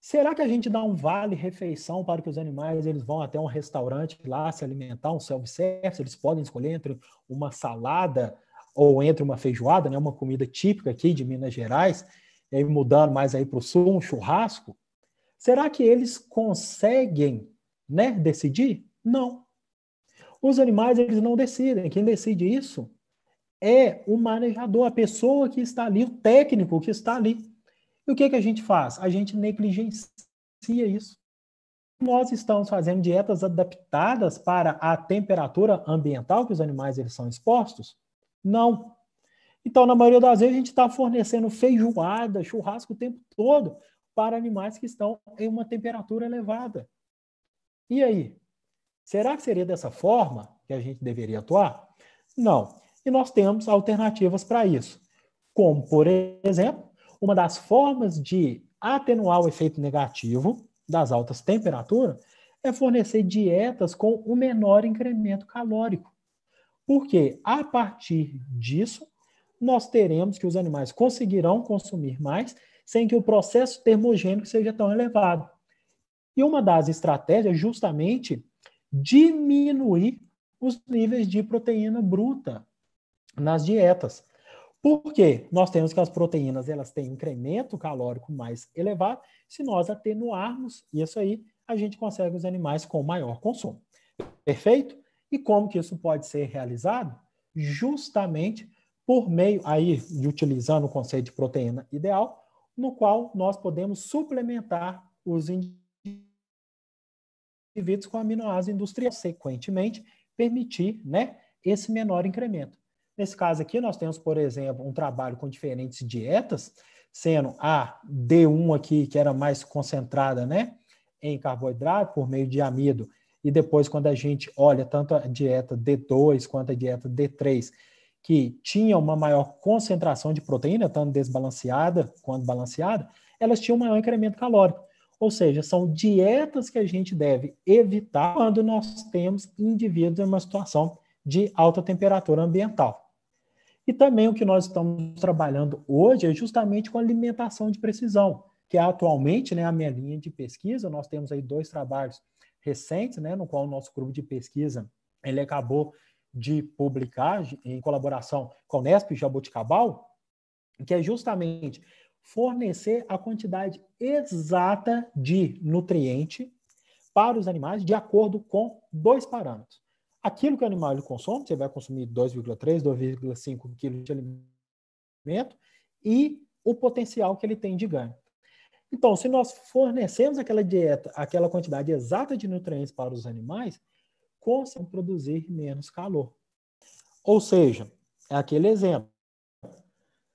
Será que a gente dá um vale refeição para que os animais eles vão até um restaurante lá se alimentar, um self-service, eles podem escolher entre uma salada ou entre uma feijoada, né, uma comida típica aqui de Minas Gerais, e mudando mais aí para o sul, um churrasco? Será que eles conseguem né, decidir? Não. Os animais, eles não decidem. Quem decide isso é o manejador, a pessoa que está ali, o técnico que está ali. E o que, que a gente faz? A gente negligencia isso. Nós estamos fazendo dietas adaptadas para a temperatura ambiental que os animais eles são expostos? Não. Então, na maioria das vezes, a gente está fornecendo feijoada, churrasco o tempo todo para animais que estão em uma temperatura elevada. E aí? Será que seria dessa forma que a gente deveria atuar? Não. E nós temos alternativas para isso. Como, por exemplo, uma das formas de atenuar o efeito negativo das altas temperaturas é fornecer dietas com o menor incremento calórico. Porque a partir disso, nós teremos que os animais conseguirão consumir mais sem que o processo termogênico seja tão elevado. E uma das estratégias é justamente diminuir os níveis de proteína bruta nas dietas. Porque nós temos que as proteínas elas têm um incremento calórico mais elevado. Se nós atenuarmos isso aí, a gente consegue os animais com maior consumo. Perfeito? E como que isso pode ser realizado? Justamente por meio aí de utilizando o conceito de proteína ideal, no qual nós podemos suplementar os indivíduos indivíduos com aminoácido industrial, sequentemente, permitir né, esse menor incremento. Nesse caso aqui, nós temos, por exemplo, um trabalho com diferentes dietas, sendo a D1 aqui, que era mais concentrada né, em carboidrato por meio de amido, e depois, quando a gente olha tanto a dieta D2 quanto a dieta D3, que tinha uma maior concentração de proteína, tanto desbalanceada quanto balanceada, elas tinham um maior incremento calórico. Ou seja, são dietas que a gente deve evitar quando nós temos indivíduos em uma situação de alta temperatura ambiental. E também o que nós estamos trabalhando hoje é justamente com alimentação de precisão, que é atualmente, né, a minha linha de pesquisa, nós temos aí dois trabalhos recentes, né, no qual o nosso grupo de pesquisa, ele acabou de publicar em colaboração com a Nesp e Jabuticabal, que é justamente fornecer a quantidade exata de nutriente para os animais de acordo com dois parâmetros. Aquilo que o animal ele consome, você vai consumir 2,3, 2,5 quilos de alimento e o potencial que ele tem de ganho. Então, se nós fornecemos aquela dieta, aquela quantidade exata de nutrientes para os animais, conseguem produzir menos calor. Ou seja, é aquele exemplo.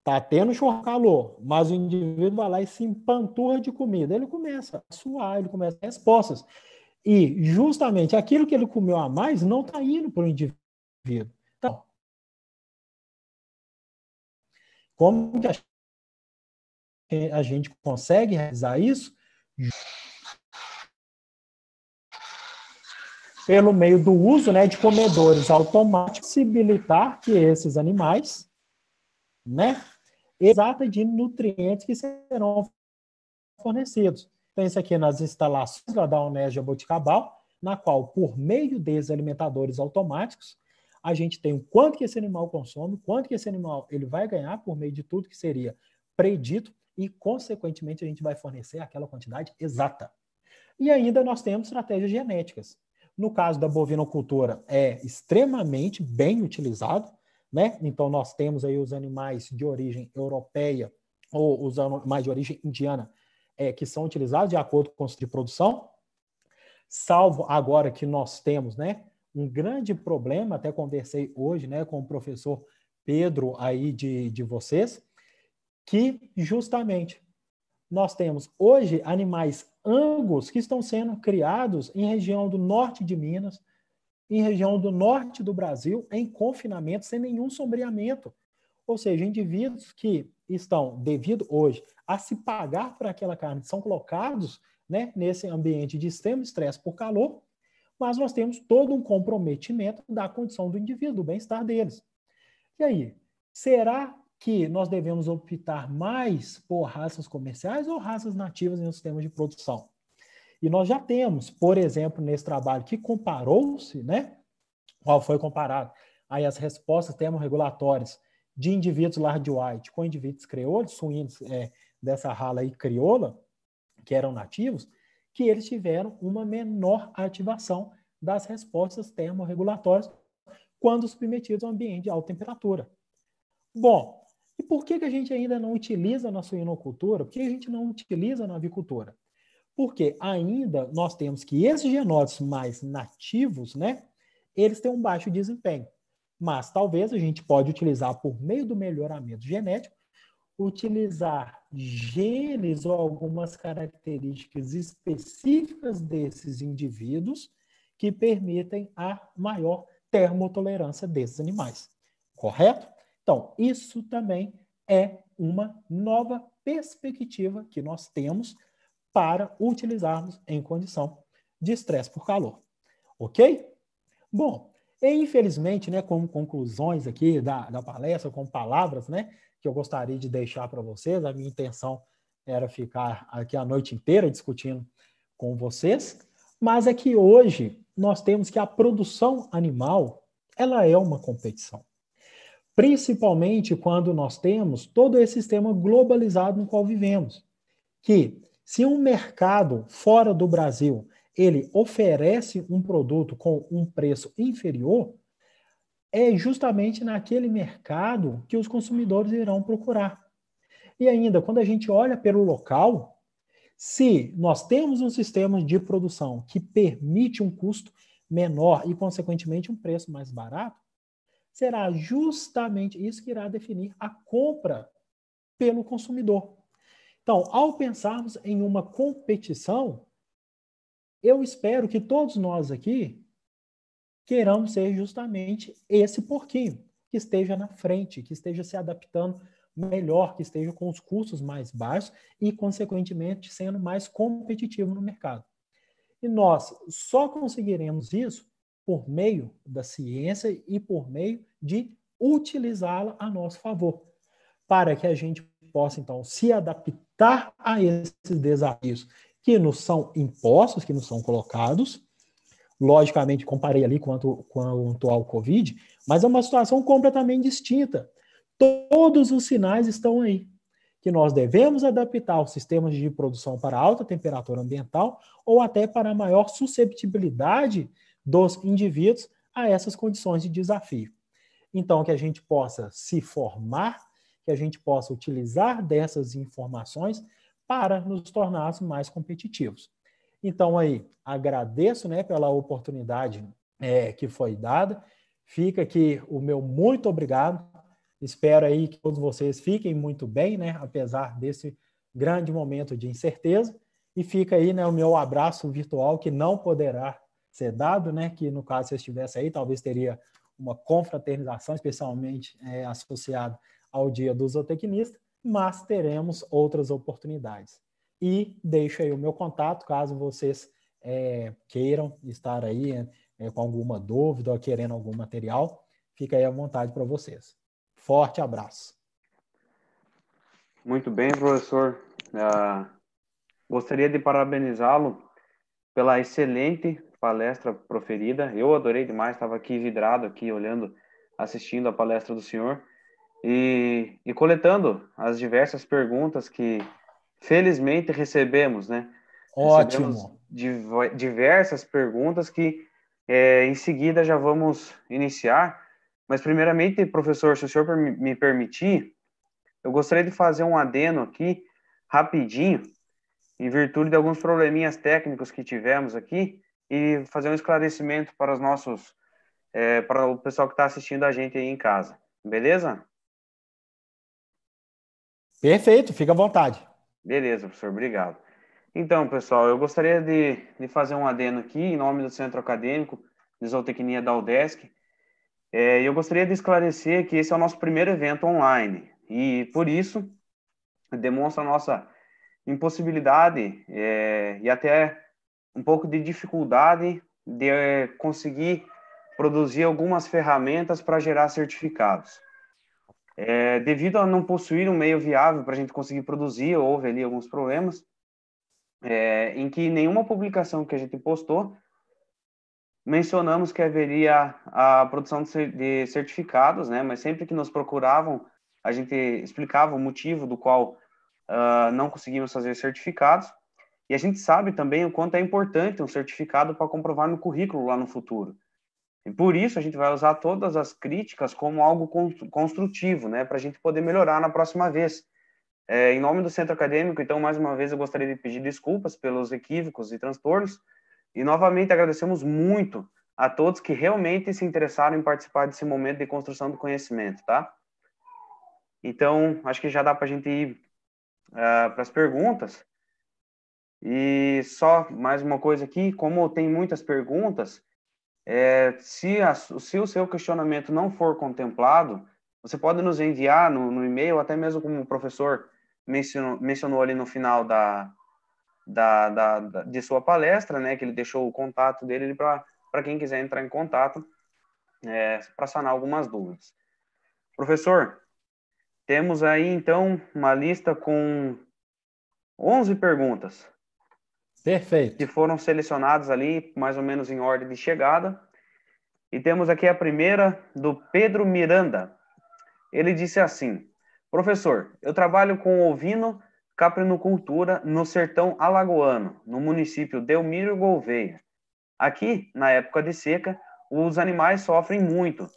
Está tendo churrasco calor, mas o indivíduo vai lá e se empanturra de comida. Ele começa a suar, ele começa a respostas. E justamente aquilo que ele comeu a mais não está indo para o indivíduo. Então, como que a gente consegue realizar isso? Pelo meio do uso né, de comedores automáticos, possibilitar que esses animais né, exata de nutrientes que serão fornecidos. Pense aqui nas instalações lá da Onésia Boticabal, na qual, por meio desses alimentadores automáticos, a gente tem o quanto que esse animal consome, quanto que esse animal ele vai ganhar por meio de tudo que seria predito e, consequentemente, a gente vai fornecer aquela quantidade exata. E ainda nós temos estratégias genéticas. No caso da bovinocultura, é extremamente bem utilizado, né? Então nós temos aí os animais de origem europeia ou os animais de origem indiana é, que são utilizados de acordo com os de produção, salvo agora que nós temos, né? Um grande problema, até conversei hoje, né, com o professor Pedro aí de, de vocês, que justamente nós temos hoje animais angus que estão sendo criados em região do norte de Minas, em região do norte do Brasil em confinamento sem nenhum sombreamento. Ou seja, indivíduos que estão, devido hoje a se pagar por aquela carne, são colocados né, nesse ambiente de extremo estresse por calor, mas nós temos todo um comprometimento da condição do indivíduo, do bem-estar deles. E aí, será que nós devemos optar mais por raças comerciais ou raças nativas em um sistema de produção? E nós já temos, por exemplo, nesse trabalho que comparou-se, né? Qual foi comparado? Aí as respostas termorregulatórias de indivíduos large white com indivíduos creolos, suínos é, dessa rala aí crioula, que eram nativos, que eles tiveram uma menor ativação das respostas termorregulatórias quando submetidos a um ambiente de alta temperatura. Bom, e por que, que a gente ainda não utiliza na suinocultura? Por que a gente não utiliza na avicultura? Porque ainda nós temos que esses genótipos mais nativos, né? Eles têm um baixo desempenho. Mas talvez a gente pode utilizar por meio do melhoramento genético, utilizar genes ou algumas características específicas desses indivíduos que permitem a maior termotolerância desses animais. Correto? Então, isso também é uma nova perspectiva que nós temos para utilizarmos em condição de estresse por calor. Ok? Bom, e infelizmente, né, como conclusões aqui da, da palestra, com palavras né, que eu gostaria de deixar para vocês, a minha intenção era ficar aqui a noite inteira discutindo com vocês, mas é que hoje nós temos que a produção animal ela é uma competição. Principalmente quando nós temos todo esse sistema globalizado no qual vivemos, que se um mercado fora do Brasil ele oferece um produto com um preço inferior, é justamente naquele mercado que os consumidores irão procurar. E ainda, quando a gente olha pelo local, se nós temos um sistema de produção que permite um custo menor e, consequentemente, um preço mais barato, será justamente isso que irá definir a compra pelo consumidor. Então, ao pensarmos em uma competição, eu espero que todos nós aqui queiramos ser justamente esse porquinho, que esteja na frente, que esteja se adaptando melhor, que esteja com os custos mais baixos e, consequentemente, sendo mais competitivo no mercado. E nós só conseguiremos isso por meio da ciência e por meio de utilizá-la a nosso favor, para que a gente possa, então, se adaptar adaptar a esses desafios que nos são impostos, que nos são colocados. Logicamente, comparei ali quanto, quanto ao Covid, mas é uma situação completamente distinta. Todos os sinais estão aí, que nós devemos adaptar os sistemas de produção para alta temperatura ambiental ou até para maior susceptibilidade dos indivíduos a essas condições de desafio. Então, que a gente possa se formar que a gente possa utilizar dessas informações para nos tornarmos assim, mais competitivos. Então, aí, agradeço né, pela oportunidade é, que foi dada. Fica aqui o meu muito obrigado. Espero aí que todos vocês fiquem muito bem, né, apesar desse grande momento de incerteza. E fica aí né, o meu abraço virtual que não poderá ser dado, né, que no caso se eu estivesse aí, talvez teria uma confraternização, especialmente é, associada ao Dia do Zootecnista, mas teremos outras oportunidades. E deixo aí o meu contato, caso vocês é, queiram estar aí é, é com alguma dúvida ou querendo algum material, fica aí à vontade para vocês. Forte abraço. Muito bem, professor. Uh, gostaria de parabenizá-lo pela excelente palestra proferida. Eu adorei demais, estava aqui vidrado, aqui olhando, assistindo a palestra do senhor e, e coletando as diversas perguntas que felizmente recebemos, né? Ótimo. div diversas perguntas que é, em seguida já vamos iniciar. Mas primeiramente, professor, se o senhor me permitir, eu gostaria de fazer um adeno aqui rapidinho, em virtude de alguns probleminhas técnicos que tivemos aqui, e fazer um esclarecimento para os nossos, é, para o pessoal que está assistindo a gente aí em casa. Beleza? Perfeito, fica à vontade. Beleza, professor, obrigado. Então, pessoal, eu gostaria de, de fazer um adendo aqui em nome do Centro Acadêmico de Zootecnia da UDESC. É, eu gostaria de esclarecer que esse é o nosso primeiro evento online e, por isso, demonstra a nossa impossibilidade é, e até um pouco de dificuldade de é, conseguir produzir algumas ferramentas para gerar certificados. É, devido a não possuir um meio viável para a gente conseguir produzir, houve ali alguns problemas, é, em que nenhuma publicação que a gente postou mencionamos que haveria a produção de certificados, né? Mas sempre que nos procuravam, a gente explicava o motivo do qual uh, não conseguimos fazer certificados. E a gente sabe também o quanto é importante um certificado para comprovar no currículo lá no futuro. E por isso a gente vai usar todas as críticas como algo construtivo, né, para a gente poder melhorar na próxima vez. É, em nome do centro acadêmico, então, mais uma vez, eu gostaria de pedir desculpas pelos equívocos e transtornos. E novamente agradecemos muito a todos que realmente se interessaram em participar desse momento de construção do conhecimento, tá? Então, acho que já dá para a gente ir uh, é, para as perguntas. E só mais uma coisa aqui, como tem muitas perguntas, é, se, a, se, o seu questionamento não for contemplado, você pode nos enviar no, no e-mail, até mesmo como o professor mencionou, mencionou ali no final da, da, da, da, de sua palestra, né, que ele deixou o contato dele para quem quiser entrar em contato é, para sanar algumas dúvidas. Professor, temos aí então uma lista com 11 perguntas. Perfeito. Que foram selecionados ali, mais ou menos em ordem de chegada. E temos aqui a primeira do Pedro Miranda. Ele disse assim: Professor, eu trabalho com ovino caprinocultura no sertão alagoano, no município Delmiro Gouveia. Aqui, na época de seca, os animais sofrem muito.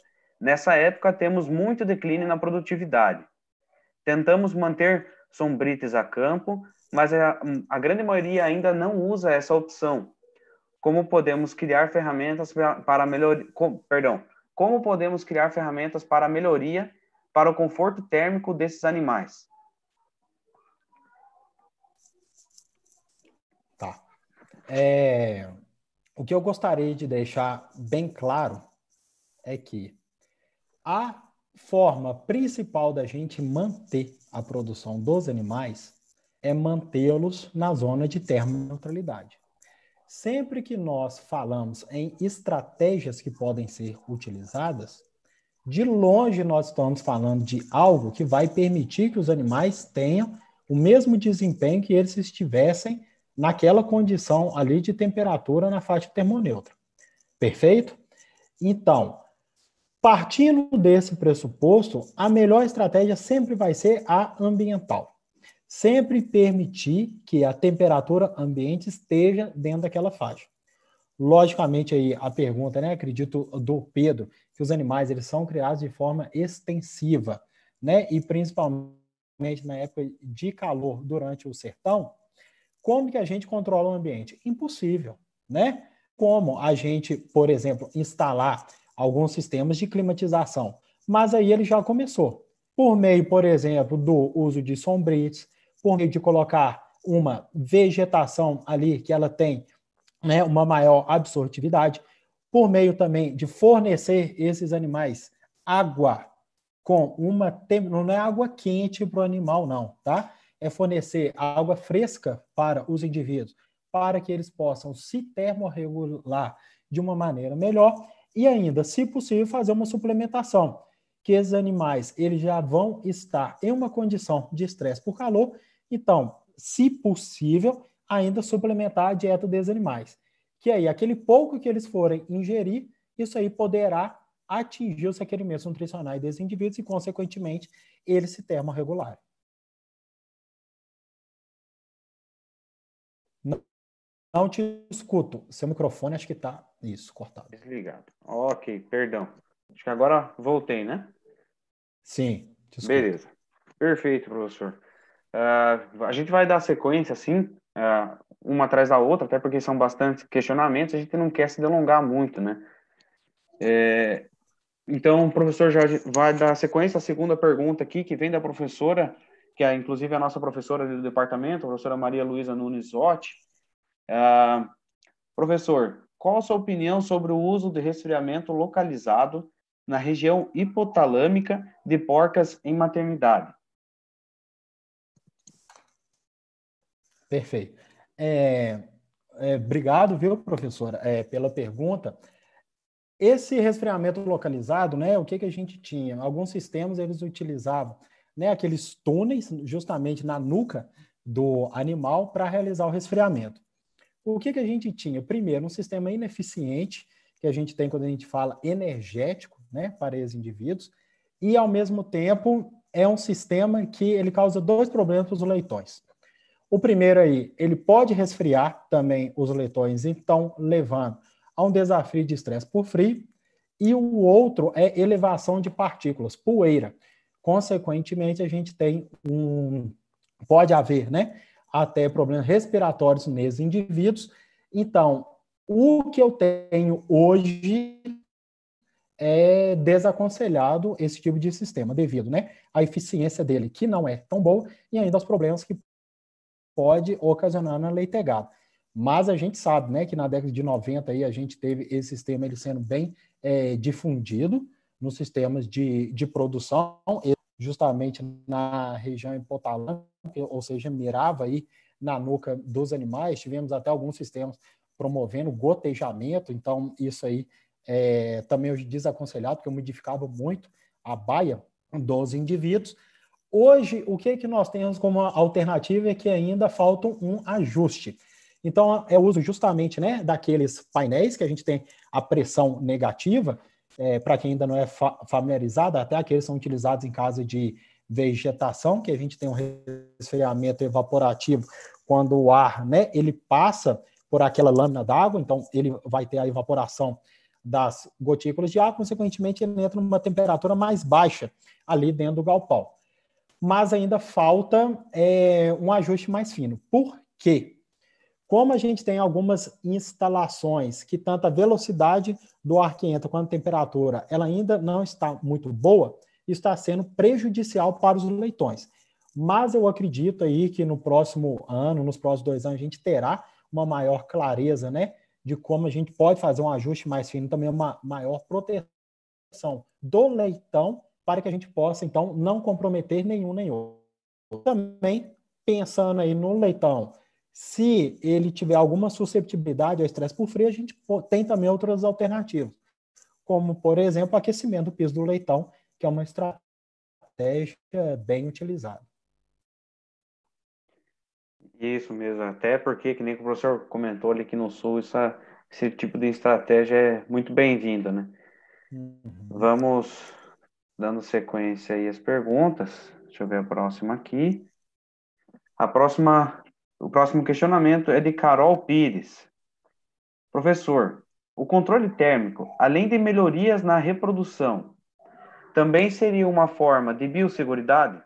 Nessa época, temos muito declínio na produtividade. Tentamos manter sombrites a campo, mas é a, hum, a grande maioria ainda não usa essa opção. Como podemos criar ferramentas para melhoria, com, perdão, como podemos criar ferramentas para melhoria para o conforto térmico desses animais? Tá. É, o que eu gostaria de deixar bem claro é que a forma principal da gente manter a produção dos animais é mantê-los na zona de termoneutralidade. Sempre que nós falamos em estratégias que podem ser utilizadas, de longe nós estamos falando de algo que vai permitir que os animais tenham o mesmo desempenho que eles estivessem naquela condição ali de temperatura na faixa termoneutra. Perfeito? Então, partindo desse pressuposto, a melhor estratégia sempre vai ser a ambiental. Sempre permitir que a temperatura ambiente esteja dentro daquela faixa. Logicamente aí a pergunta, né, acredito do Pedro, que os animais eles são criados de forma extensiva, né, e principalmente na época de calor durante o sertão, como que a gente controla o ambiente? Impossível, né? Como a gente, por exemplo, instalar alguns sistemas de climatização, mas aí ele já começou por meio, por exemplo, do uso de sombrites, por meio de colocar uma vegetação ali que ela tem né, uma maior absortividade, por meio também de fornecer esses animais água com uma tem... não é água quente para o animal não, tá? É fornecer água fresca para os indivíduos, para que eles possam se termorregular de uma maneira melhor e ainda, se possível, fazer uma suplementação, que esses animais eles já vão estar em uma condição de estresse por calor então, se possível, ainda suplementar a dieta dos animais. Que aí, aquele pouco que eles forem ingerir, isso aí poderá atingir os requerimentos nutricionais desses indivíduos e, consequentemente, eles se termo regular. não te escuto. Seu microfone acho que está isso, cortado. Desligado. Ok, perdão. Acho que agora voltei, né? Sim. Beleza. Perfeito, professor. Ah, a gente vai dar sequência, assim, uh, uma atrás da outra, até porque são bastante questionamentos, a gente não quer se delongar muito, né? É, então, o professor Jorge vai dar sequência à segunda pergunta aqui, que vem da professora, que é inclusive a nossa professora do departamento, a professora Maria Luísa Nunes Zotti. Uh, professor, qual a sua opinião sobre o uso de resfriamento localizado na região hipotalâmica de porcas em maternidade? Perfeito. É, é, obrigado, viu, professora, é, pela pergunta. Esse resfriamento localizado, né, o que, que a gente tinha? Alguns sistemas eles utilizavam né, aqueles túneis justamente na nuca do animal para realizar o resfriamento. O que, que a gente tinha? Primeiro, um sistema ineficiente, que a gente tem quando a gente fala energético, né, para esses indivíduos, e ao mesmo tempo é um sistema que ele causa dois problemas para os leitões. O primeiro aí, ele pode resfriar também os letões, então levando a um desafio de estresse por frio. E o outro é elevação de partículas, poeira. Consequentemente, a gente tem um. Pode haver, né? Até problemas respiratórios nesses indivíduos. Então, o que eu tenho hoje é desaconselhado esse tipo de sistema, devido né, à eficiência dele, que não é tão boa, e ainda aos problemas que pode ocasionar na leitegada. Mas a gente sabe, né, que na década de 90 aí a gente teve esse sistema ele sendo bem é, difundido nos sistemas de, de produção, justamente na região hipotalâmica, ou seja, mirava aí na nuca dos animais. Tivemos até alguns sistemas promovendo gotejamento, então isso aí é, também eu desaconselhado, porque eu modificava muito a baia dos indivíduos. Hoje, o que, é que nós temos como alternativa é que ainda falta um ajuste. Então, é o uso justamente né, daqueles painéis que a gente tem a pressão negativa, é, para quem ainda não é fa familiarizado, até aqueles são utilizados em casa de vegetação, que a gente tem um resfriamento evaporativo, quando o ar né, ele passa por aquela lâmina d'água, então ele vai ter a evaporação das gotículas de ar, consequentemente ele entra numa temperatura mais baixa ali dentro do galpão mas ainda falta é, um ajuste mais fino. Por quê? Como a gente tem algumas instalações que tanto a velocidade do ar que entra quanto a temperatura, ela ainda não está muito boa, está sendo prejudicial para os leitões. Mas eu acredito aí que no próximo ano, nos próximos dois anos, a gente terá uma maior clareza, né, de como a gente pode fazer um ajuste mais fino, também uma maior proteção do leitão para que a gente possa, então, não comprometer nenhum nem outro. Também, pensando aí no leitão, se ele tiver alguma susceptibilidade ao estresse por frio, a gente tem também outras alternativas, como, por exemplo, aquecimento do piso do leitão, que é uma estratégia bem utilizada. Isso mesmo, até porque, que nem o professor comentou ali que no Sul, essa, esse tipo de estratégia é muito bem-vinda, né? Uhum. Vamos dando sequência aí às perguntas, deixa eu ver a próxima aqui. A próxima, o próximo questionamento é de Carol Pires. Professor, o controle térmico, além de melhorias na reprodução, também seria uma forma de biosseguridade?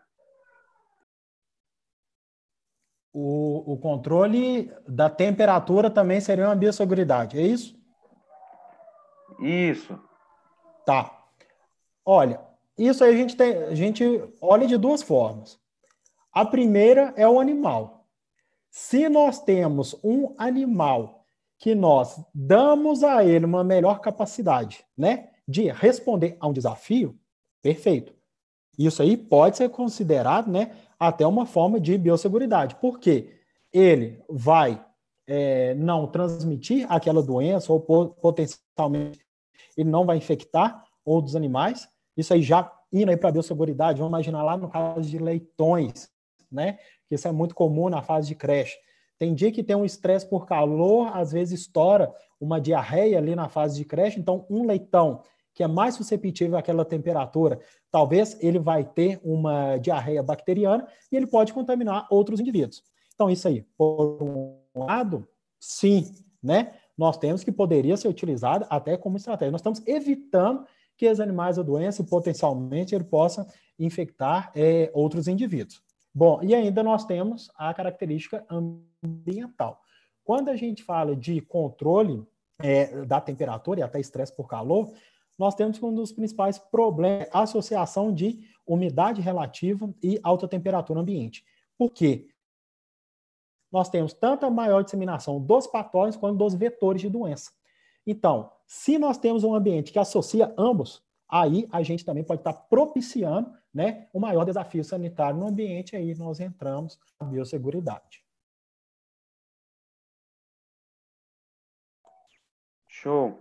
O, o controle da temperatura também seria uma biosseguridade, é isso? Isso. Tá. Olha, isso aí a gente, tem, a gente olha de duas formas. A primeira é o animal. Se nós temos um animal que nós damos a ele uma melhor capacidade, né, de responder a um desafio, perfeito. Isso aí pode ser considerado, né, até uma forma de biosseguridade, porque ele vai é, não transmitir aquela doença ou potencialmente ele não vai infectar outros animais, isso aí já indo aí para a biosseguridade, vamos imaginar lá no caso de leitões, né? Que isso é muito comum na fase de creche. Tem dia que tem um estresse por calor, às vezes estoura uma diarreia ali na fase de creche. Então, um leitão que é mais susceptível àquela temperatura, talvez ele vai ter uma diarreia bacteriana e ele pode contaminar outros indivíduos. Então, isso aí, por um lado, sim, né? Nós temos que poderia ser utilizado até como estratégia. Nós estamos evitando que os animais a doença e potencialmente ele possa infectar é, outros indivíduos. Bom, e ainda nós temos a característica ambiental. Quando a gente fala de controle é, da temperatura e até estresse por calor, nós temos um dos principais problemas a associação de umidade relativa e alta temperatura ambiente. Por quê? Nós temos tanta maior disseminação dos patógenos quanto dos vetores de doença. Então, se nós temos um ambiente que associa ambos, aí a gente também pode estar propiciando né, o maior desafio sanitário no ambiente, aí nós entramos na biosseguridade. Show.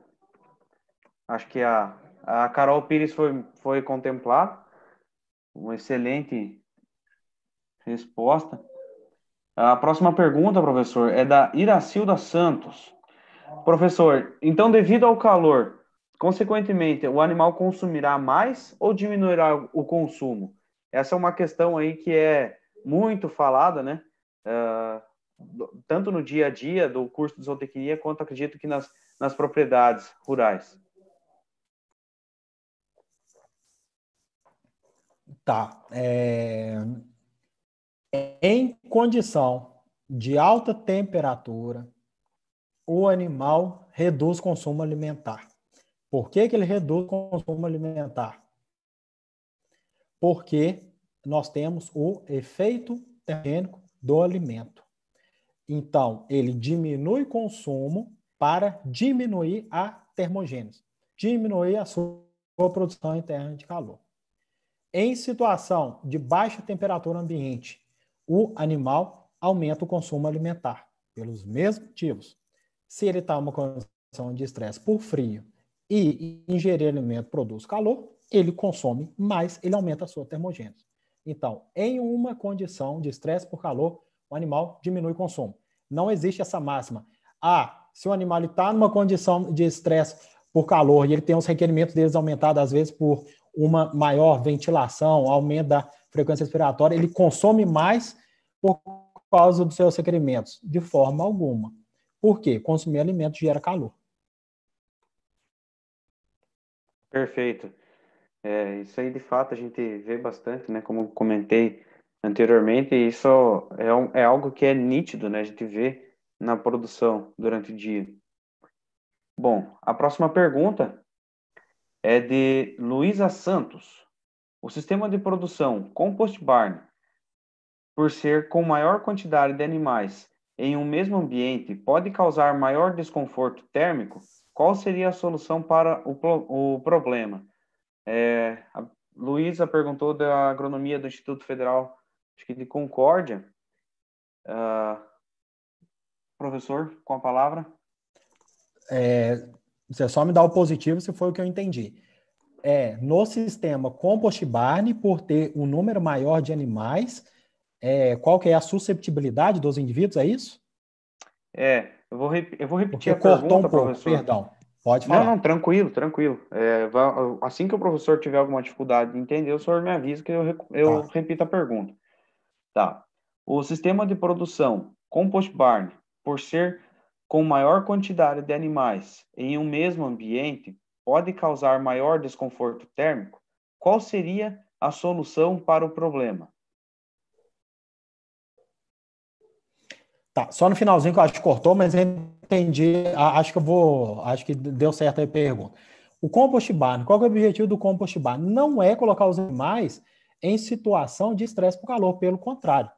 Acho que a, a Carol Pires foi, foi contemplar. Uma excelente resposta. A próxima pergunta, professor, é da Iracilda Santos. Professor, então devido ao calor, consequentemente, o animal consumirá mais ou diminuirá o consumo? Essa é uma questão aí que é muito falada, né? Uh, tanto no dia a dia do curso de zootecnia, quanto acredito que nas, nas propriedades rurais. Tá. É... Em condição de alta temperatura, o animal reduz consumo alimentar. Por que, que ele reduz consumo alimentar? Porque nós temos o efeito termogênico do alimento. Então, ele diminui consumo para diminuir a termogênese, diminuir a sua produção interna de calor. Em situação de baixa temperatura ambiente, o animal aumenta o consumo alimentar, pelos mesmos motivos se ele está em uma condição de estresse por frio e ingerir alimento produz calor, ele consome mais, ele aumenta a sua termogênese. Então, em uma condição de estresse por calor, o animal diminui o consumo. Não existe essa máxima. Ah, se o animal está numa condição de estresse por calor e ele tem os requerimentos deles aumentados, às vezes, por uma maior ventilação, aumento da frequência respiratória, ele consome mais por causa dos seus requerimentos, de forma alguma. Por quê? Consumir alimento gera calor. Perfeito. É, isso aí, de fato, a gente vê bastante, né? Como comentei anteriormente, isso é, um, é algo que é nítido, né? A gente vê na produção durante o dia. Bom, a próxima pergunta é de Luísa Santos. O sistema de produção compost barn, por ser com maior quantidade de animais em um mesmo ambiente pode causar maior desconforto térmico, qual seria a solução para o, o problema? É, a Luísa perguntou da agronomia do Instituto Federal acho que de Concórdia. Uh, professor, com a palavra. É, você só me dá o positivo se foi o que eu entendi. É, no sistema compost barn, por ter um número maior de animais, é, qual que é a susceptibilidade dos indivíduos, é isso? É, eu vou, rep eu vou repetir Porque a pergunta, um pouco, professor. Perdão, pode falar. Não, não, tranquilo, tranquilo. É, assim que o professor tiver alguma dificuldade de entender, o senhor me avisa que eu, eu tá. repito a pergunta. Tá. O sistema de produção compost barn, por ser com maior quantidade de animais em um mesmo ambiente, pode causar maior desconforto térmico? Qual seria a solução para o problema? Tá, só no finalzinho que eu acho que cortou, mas eu entendi. Acho que eu vou. Acho que deu certo a pergunta. O compost barn, qual é o objetivo do compost barn? Não é colocar os animais em situação de estresse por calor, pelo contrário.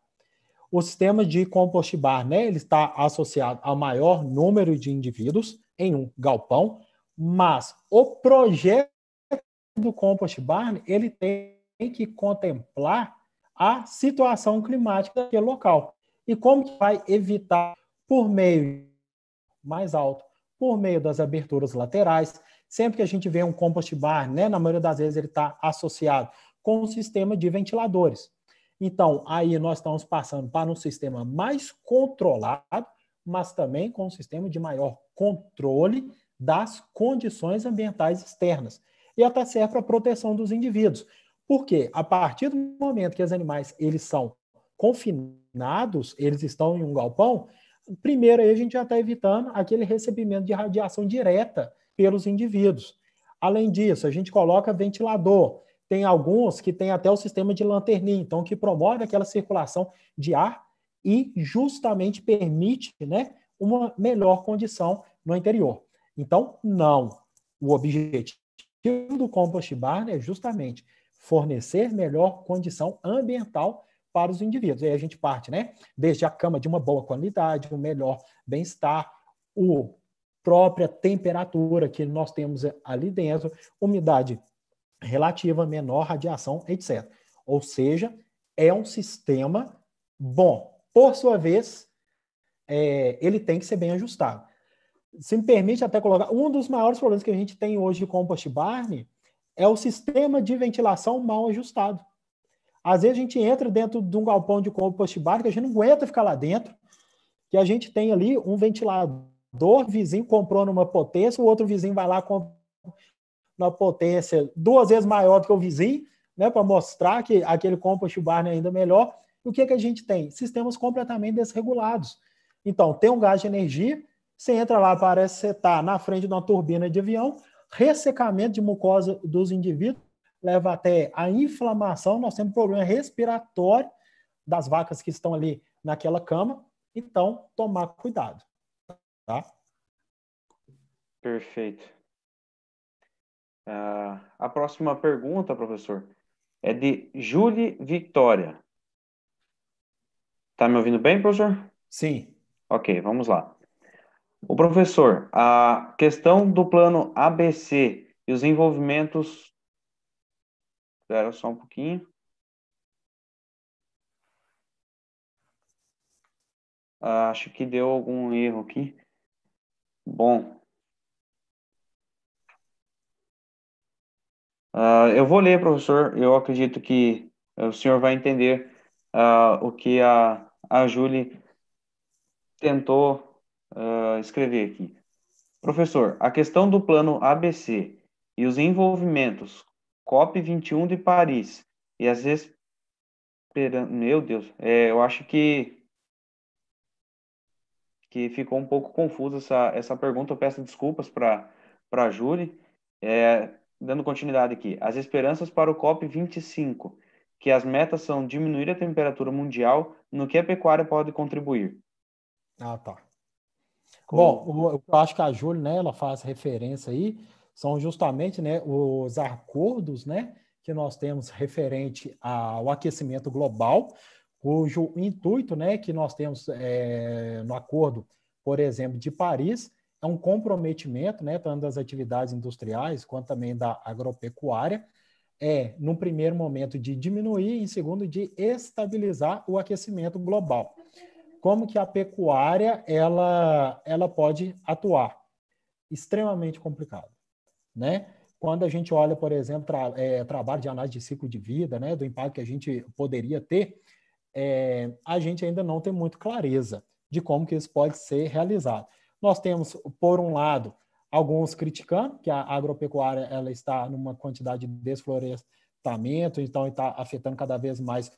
O sistema de compost barn, né, ele está associado ao maior número de indivíduos em um galpão, mas o projeto do compost barn, ele tem que contemplar a situação climática daquele local. E como que vai evitar por meio mais alto, por meio das aberturas laterais. Sempre que a gente vê um compost bar, né, na maioria das vezes ele está associado com um sistema de ventiladores. Então, aí nós estamos passando para um sistema mais controlado, mas também com um sistema de maior controle das condições ambientais externas. E até serve para a proteção dos indivíduos. Porque a partir do momento que os animais eles são confinados, eles estão em um galpão, primeiro aí a gente já está evitando aquele recebimento de radiação direta pelos indivíduos. Além disso, a gente coloca ventilador. Tem alguns que tem até o sistema de lanterninha, então que promove aquela circulação de ar e justamente permite, né, uma melhor condição no interior. Então, não. O objetivo do compost barn é justamente fornecer melhor condição ambiental para os indivíduos. Aí a gente parte, né? Desde a cama de uma boa qualidade, um melhor bem-estar, o própria temperatura que nós temos ali dentro, umidade relativa, menor radiação, etc. Ou seja, é um sistema bom. Por sua vez, é, ele tem que ser bem ajustado. Se me permite até colocar, um dos maiores problemas que a gente tem hoje de compost barn é o sistema de ventilação mal ajustado. Às vezes a gente entra dentro de um galpão de bar que a gente não aguenta ficar lá dentro, que a gente tem ali um ventilador, vizinho comprou numa potência, o outro vizinho vai lá com na potência duas vezes maior do que o vizinho, né, para mostrar que aquele compost bar é ainda melhor. o que, é que a gente tem? Sistemas completamente desregulados. Então, tem um gás de energia, você entra lá, parece que você está na frente de uma turbina de avião, ressecamento de mucosa dos indivíduos, leva até a inflamação, nós temos problema respiratório das vacas que estão ali naquela cama. Então, tomar cuidado, tá? Perfeito. Uh, a próxima pergunta, professor, é de Julie Victoria. Tá me ouvindo bem, professor? Sim. Ok, vamos lá. O professor, a questão do plano ABC e os envolvimentos Espera só um pouquinho. Acho que deu algum erro aqui. Bom. Uh, eu vou ler, professor. Eu acredito que eh, o senhor vai entender uh, o que a, a Julie tentou uh, escrever aqui. Professor, a questão do plano ABC e os envolvimentos COP21 de Paris. E às vezes. Meu Deus, é, eu acho que. que ficou um pouco confusa essa, essa pergunta. Eu peço desculpas para a Júlia. É, dando continuidade aqui. As esperanças para o COP25, que as metas são diminuir a temperatura mundial, no que a pecuária pode contribuir. Ah, tá. Bom, eu acho que a Júlia, né, ela faz referência aí são justamente né, os acordos né, que nós temos referente ao aquecimento global, cujo intuito né, que nós temos é, no acordo, por exemplo, de Paris, é um comprometimento, né, tanto das atividades industriais quanto também da agropecuária, é, num primeiro momento, de diminuir, em segundo, de estabilizar o aquecimento global. Como que a pecuária ela, ela pode atuar? Extremamente complicado né? Quando a gente olha, por exemplo, tra é, trabalho de análise de ciclo de vida, né, do impacto que a gente poderia ter, é, a gente ainda não tem muito clareza de como que isso pode ser realizado. Nós temos, por um lado, alguns criticando que a agropecuária ela está numa quantidade de desflorestamento, então está afetando cada vez mais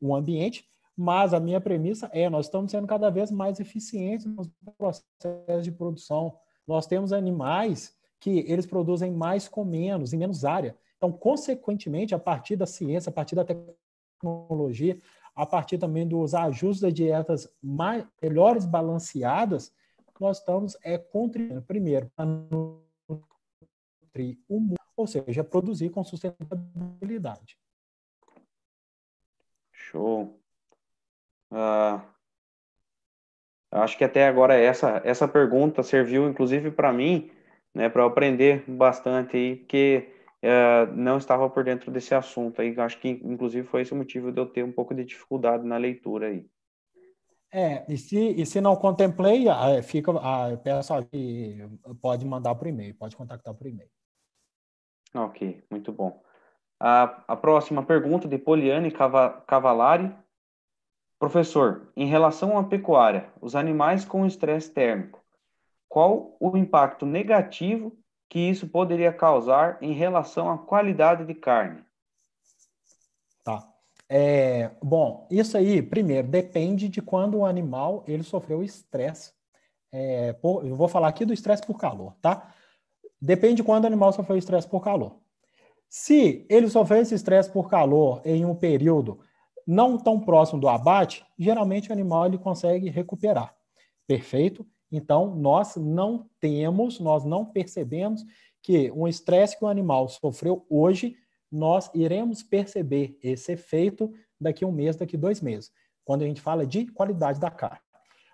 o ambiente, mas a minha premissa é nós estamos sendo cada vez mais eficientes nos processos de produção. Nós temos animais que eles produzem mais com menos, em menos área. Então, consequentemente, a partir da ciência, a partir da tecnologia, a partir também dos ajustes das dietas mais, melhores balanceadas, nós estamos é, contribuindo, primeiro, para nutrir o mundo, ou seja, é produzir com sustentabilidade. Show. Uh, acho que até agora essa, essa pergunta serviu, inclusive, para mim, né, para aprender bastante aí, porque eh, não estava por dentro desse assunto aí. Acho que, inclusive, foi esse o motivo de eu ter um pouco de dificuldade na leitura aí. É, e se, e se não contemplei, fica, eu peço que pode mandar por e-mail, pode contactar por e-mail. Ok, muito bom. A, a próxima pergunta de Poliane Cavalari. Professor, em relação à pecuária, os animais com estresse térmico, qual o impacto negativo que isso poderia causar em relação à qualidade de carne? Tá. É, bom, isso aí, primeiro, depende de quando o animal ele sofreu estresse. É, eu vou falar aqui do estresse por calor, tá? Depende de quando o animal sofreu estresse por calor. Se ele sofreu esse estresse por calor em um período não tão próximo do abate, geralmente o animal ele consegue recuperar. Perfeito? Então, nós não temos, nós não percebemos que um estresse que o animal sofreu hoje, nós iremos perceber esse efeito daqui um mês, daqui dois meses, quando a gente fala de qualidade da carne.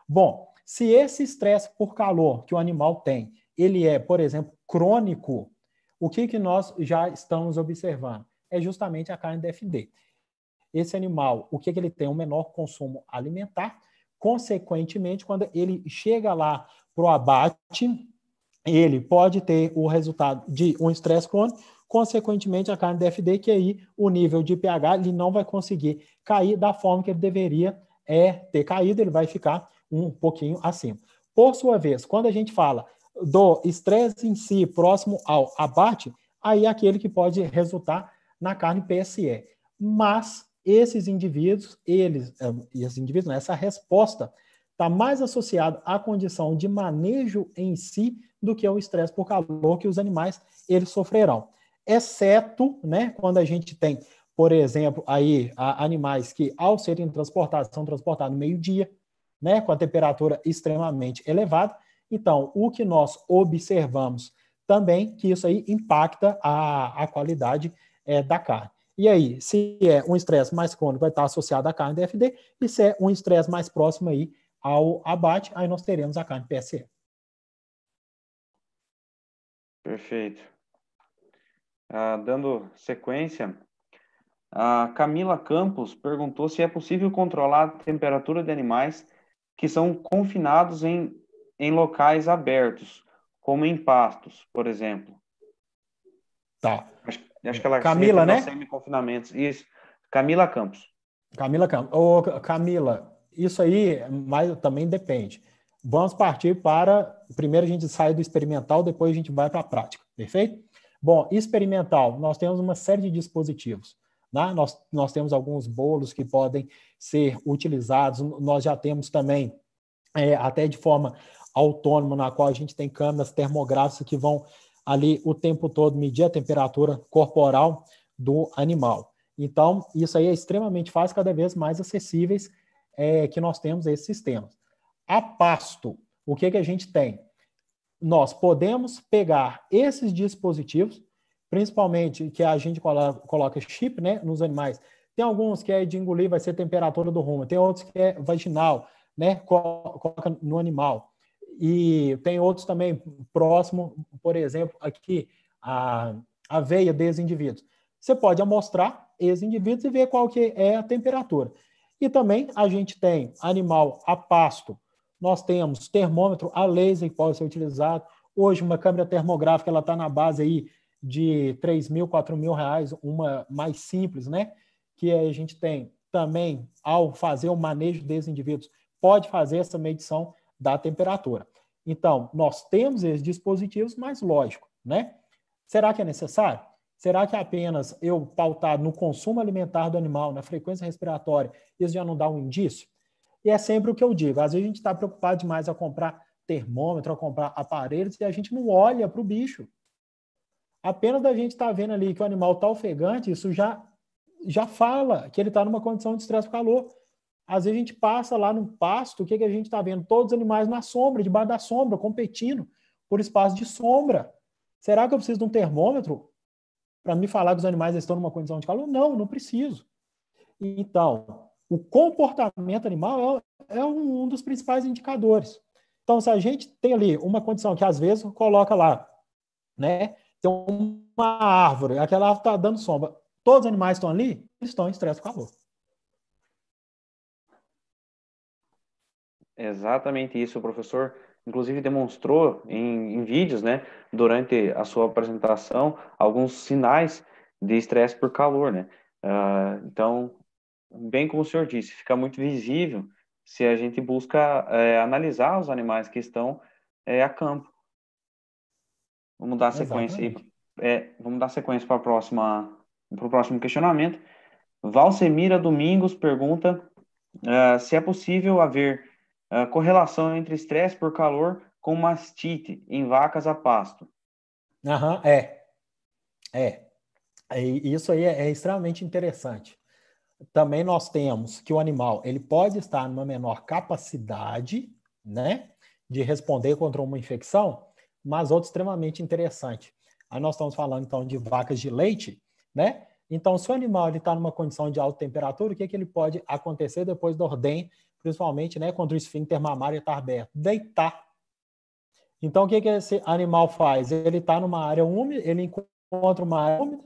Bom, se esse estresse por calor que o animal tem, ele é, por exemplo, crônico, o que, que nós já estamos observando? É justamente a carne DFD. Esse animal, o que, que ele tem? Um menor consumo alimentar, Consequentemente, quando ele chega lá para o abate, ele pode ter o resultado de um estresse crônico, consequentemente, a carne DFD, que aí o nível de pH ele não vai conseguir cair da forma que ele deveria é, ter caído, ele vai ficar um pouquinho acima. Por sua vez, quando a gente fala do estresse em si próximo ao abate, aí é aquele que pode resultar na carne PSE. Mas esses indivíduos, eles, é, e esses indivíduos, essa resposta está mais associada à condição de manejo em si do que ao estresse por calor que os animais eles sofrerão. Exceto, né, quando a gente tem, por exemplo, aí animais que ao serem transportados são transportados no meio-dia, né, com a temperatura extremamente elevada. Então, o que nós observamos também que isso aí impacta a, a qualidade é, da carne. E aí, se é um estresse mais crônico, vai estar associado à carne DFD, e se é um estresse mais próximo aí ao abate, aí nós teremos a carne PSE. Perfeito. Ah, dando sequência, a Camila Campos perguntou se é possível controlar a temperatura de animais que são confinados em, em locais abertos, como em pastos, por exemplo. Tá. Acho, Acho que ela Camila, né? Semi-confinamentos. Isso. Camila Campos. Camila Campos. Ô, Camila, isso aí mas também depende. Vamos partir para. Primeiro a gente sai do experimental, depois a gente vai para a prática, perfeito? Bom, experimental, nós temos uma série de dispositivos. Né? Nós, nós temos alguns bolos que podem ser utilizados, nós já temos também, é, até de forma autônoma, na qual a gente tem câmeras termográficas que vão ali o tempo todo medir a temperatura corporal do animal. Então, isso aí é extremamente fácil, cada vez mais acessíveis é, que nós temos esses sistemas. A pasto, o que, que a gente tem? Nós podemos pegar esses dispositivos, principalmente que a gente coloca chip né, nos animais. Tem alguns que é de engolir, vai ser temperatura do rumo, tem outros que é vaginal, né, coloca no animal. E tem outros também próximo, por exemplo, aqui a, a veia desses indivíduos. Você pode amostrar esses indivíduos e ver qual que é a temperatura. E também a gente tem animal a pasto. Nós temos termômetro a laser que pode ser utilizado. Hoje uma câmera termográfica ela está na base aí de 3 mil, 4 mil reais, uma mais simples, né? Que a gente tem também, ao fazer o manejo desses indivíduos, pode fazer essa medição da temperatura. Então, nós temos esses dispositivos, mas lógico, né? Será que é necessário? Será que apenas eu pautar no consumo alimentar do animal, na frequência respiratória, isso já não dá um indício? E é sempre o que eu digo. Às vezes a gente está preocupado demais a comprar termômetro, a comprar aparelhos, e a gente não olha para o bicho. Apenas a gente estar tá vendo ali que o animal está ofegante, isso já, já fala que ele está numa condição de estresse calor. Às vezes a gente passa lá num pasto, o que, que a gente está vendo? Todos os animais na sombra, debaixo da sombra, competindo por espaço de sombra. Será que eu preciso de um termômetro para me falar que os animais estão numa condição de calor? Não, não preciso. Então, o comportamento animal é, é um dos principais indicadores. Então, se a gente tem ali uma condição que às vezes coloca lá, né? Tem uma árvore, aquela árvore está dando sombra. Todos os animais estão ali, estão em estresse com calor. Exatamente isso, o professor inclusive demonstrou em, em vídeos, né, durante a sua apresentação, alguns sinais de estresse por calor, né? Uh, então, bem como o senhor disse, fica muito visível se a gente busca é, analisar os animais que estão é, a campo. Vamos dar sequência Exatamente. aí. É, vamos dar sequência para próxima para o próximo questionamento. Valsemira Domingos pergunta uh, se é possível haver a ah, correlação entre estresse por calor com mastite em vacas a pasto. Aham, é. É. E isso aí é, é extremamente interessante. Também nós temos que o animal ele pode estar numa menor capacidade, né, de responder contra uma infecção, mas outro extremamente interessante. Aí nós estamos falando então de vacas de leite, né? Então, se o animal está numa condição de alta temperatura, o que, é que ele pode acontecer depois da ordem principalmente né, quando o esfíncter mamário está aberto, deitar. Então, o que, que esse animal faz? Ele está numa área úmida, ele encontra uma área úmida,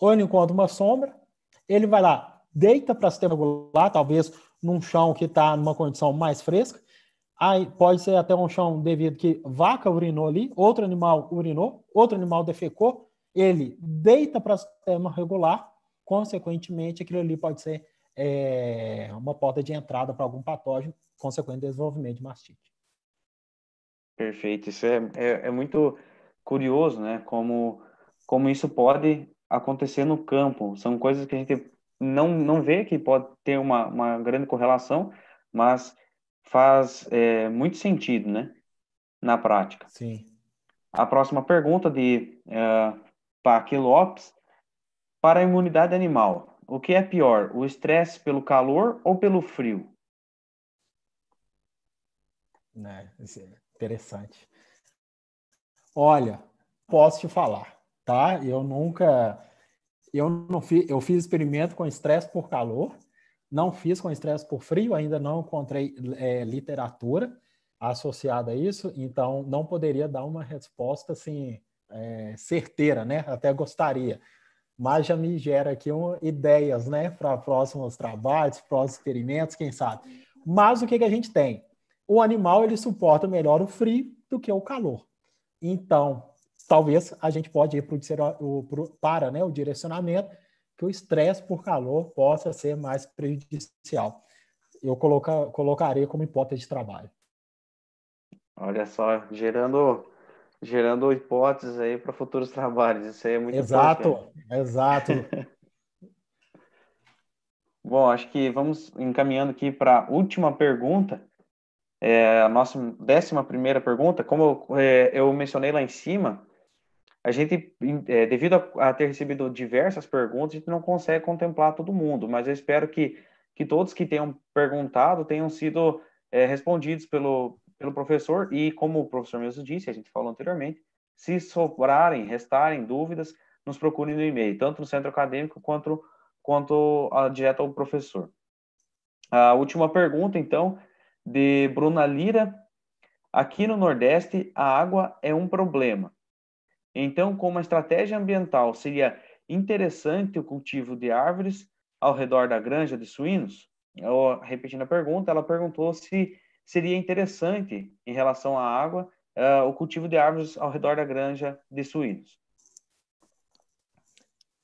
ou ele encontra uma sombra, ele vai lá, deita para se estrangular, talvez num chão que está numa condição mais fresca, Aí pode ser até um chão devido que vaca urinou ali, outro animal urinou, outro animal defecou, ele deita para o sistema regular, consequentemente aquilo ali pode ser é, uma porta de entrada para algum patógeno consequente do desenvolvimento de mastite. Perfeito, isso é, é, é, muito curioso, né? Como, como isso pode acontecer no campo. São coisas que a gente não, não vê que pode ter uma, uma grande correlação, mas faz é, muito sentido, né? Na prática. Sim. A próxima pergunta de uh, Lopes. Para a imunidade animal, o que é pior, o estresse pelo calor ou pelo frio? Né? É interessante. Olha, posso te falar, tá? Eu nunca, eu não fiz, eu fiz experimento com estresse por calor, não fiz com estresse por frio, ainda não encontrei é, literatura associada a isso, então não poderia dar uma resposta assim é, certeira, né? Até gostaria, mas já me gera aqui um, ideias, né, para próximos trabalhos, próximos experimentos, quem sabe. Mas o que, que a gente tem? O animal ele suporta melhor o frio do que o calor. Então, talvez a gente pode ir pro, pro, para né, o direcionamento que o estresse por calor possa ser mais prejudicial. Eu coloca, colocaria como hipótese de trabalho. Olha só, gerando gerando hipóteses aí para futuros trabalhos. Isso aí é muito Exato, importante. exato. exato. Bom, acho que vamos encaminhando aqui para a última pergunta. É, a nossa décima primeira pergunta, como eu, é, eu mencionei lá em cima, a gente, é, devido a, a, ter recebido diversas perguntas, a gente não consegue contemplar todo mundo, mas eu espero que, que todos que tenham perguntado tenham sido é, respondidos pelo, pelo professor e, como o professor mesmo disse, a gente falou anteriormente, se sobrarem, restarem dúvidas, nos procurem no e-mail, tanto no centro acadêmico quanto, quanto a, direto ao professor. A última pergunta, então, de Bruna Lira. Aqui no Nordeste, a água é um problema. Então, como estratégia ambiental, seria interessante o cultivo de árvores ao redor da granja de suínos? Eu, repetindo a pergunta, ela perguntou se seria interessante em relação à água uh, o cultivo de árvores ao redor da granja de suínos.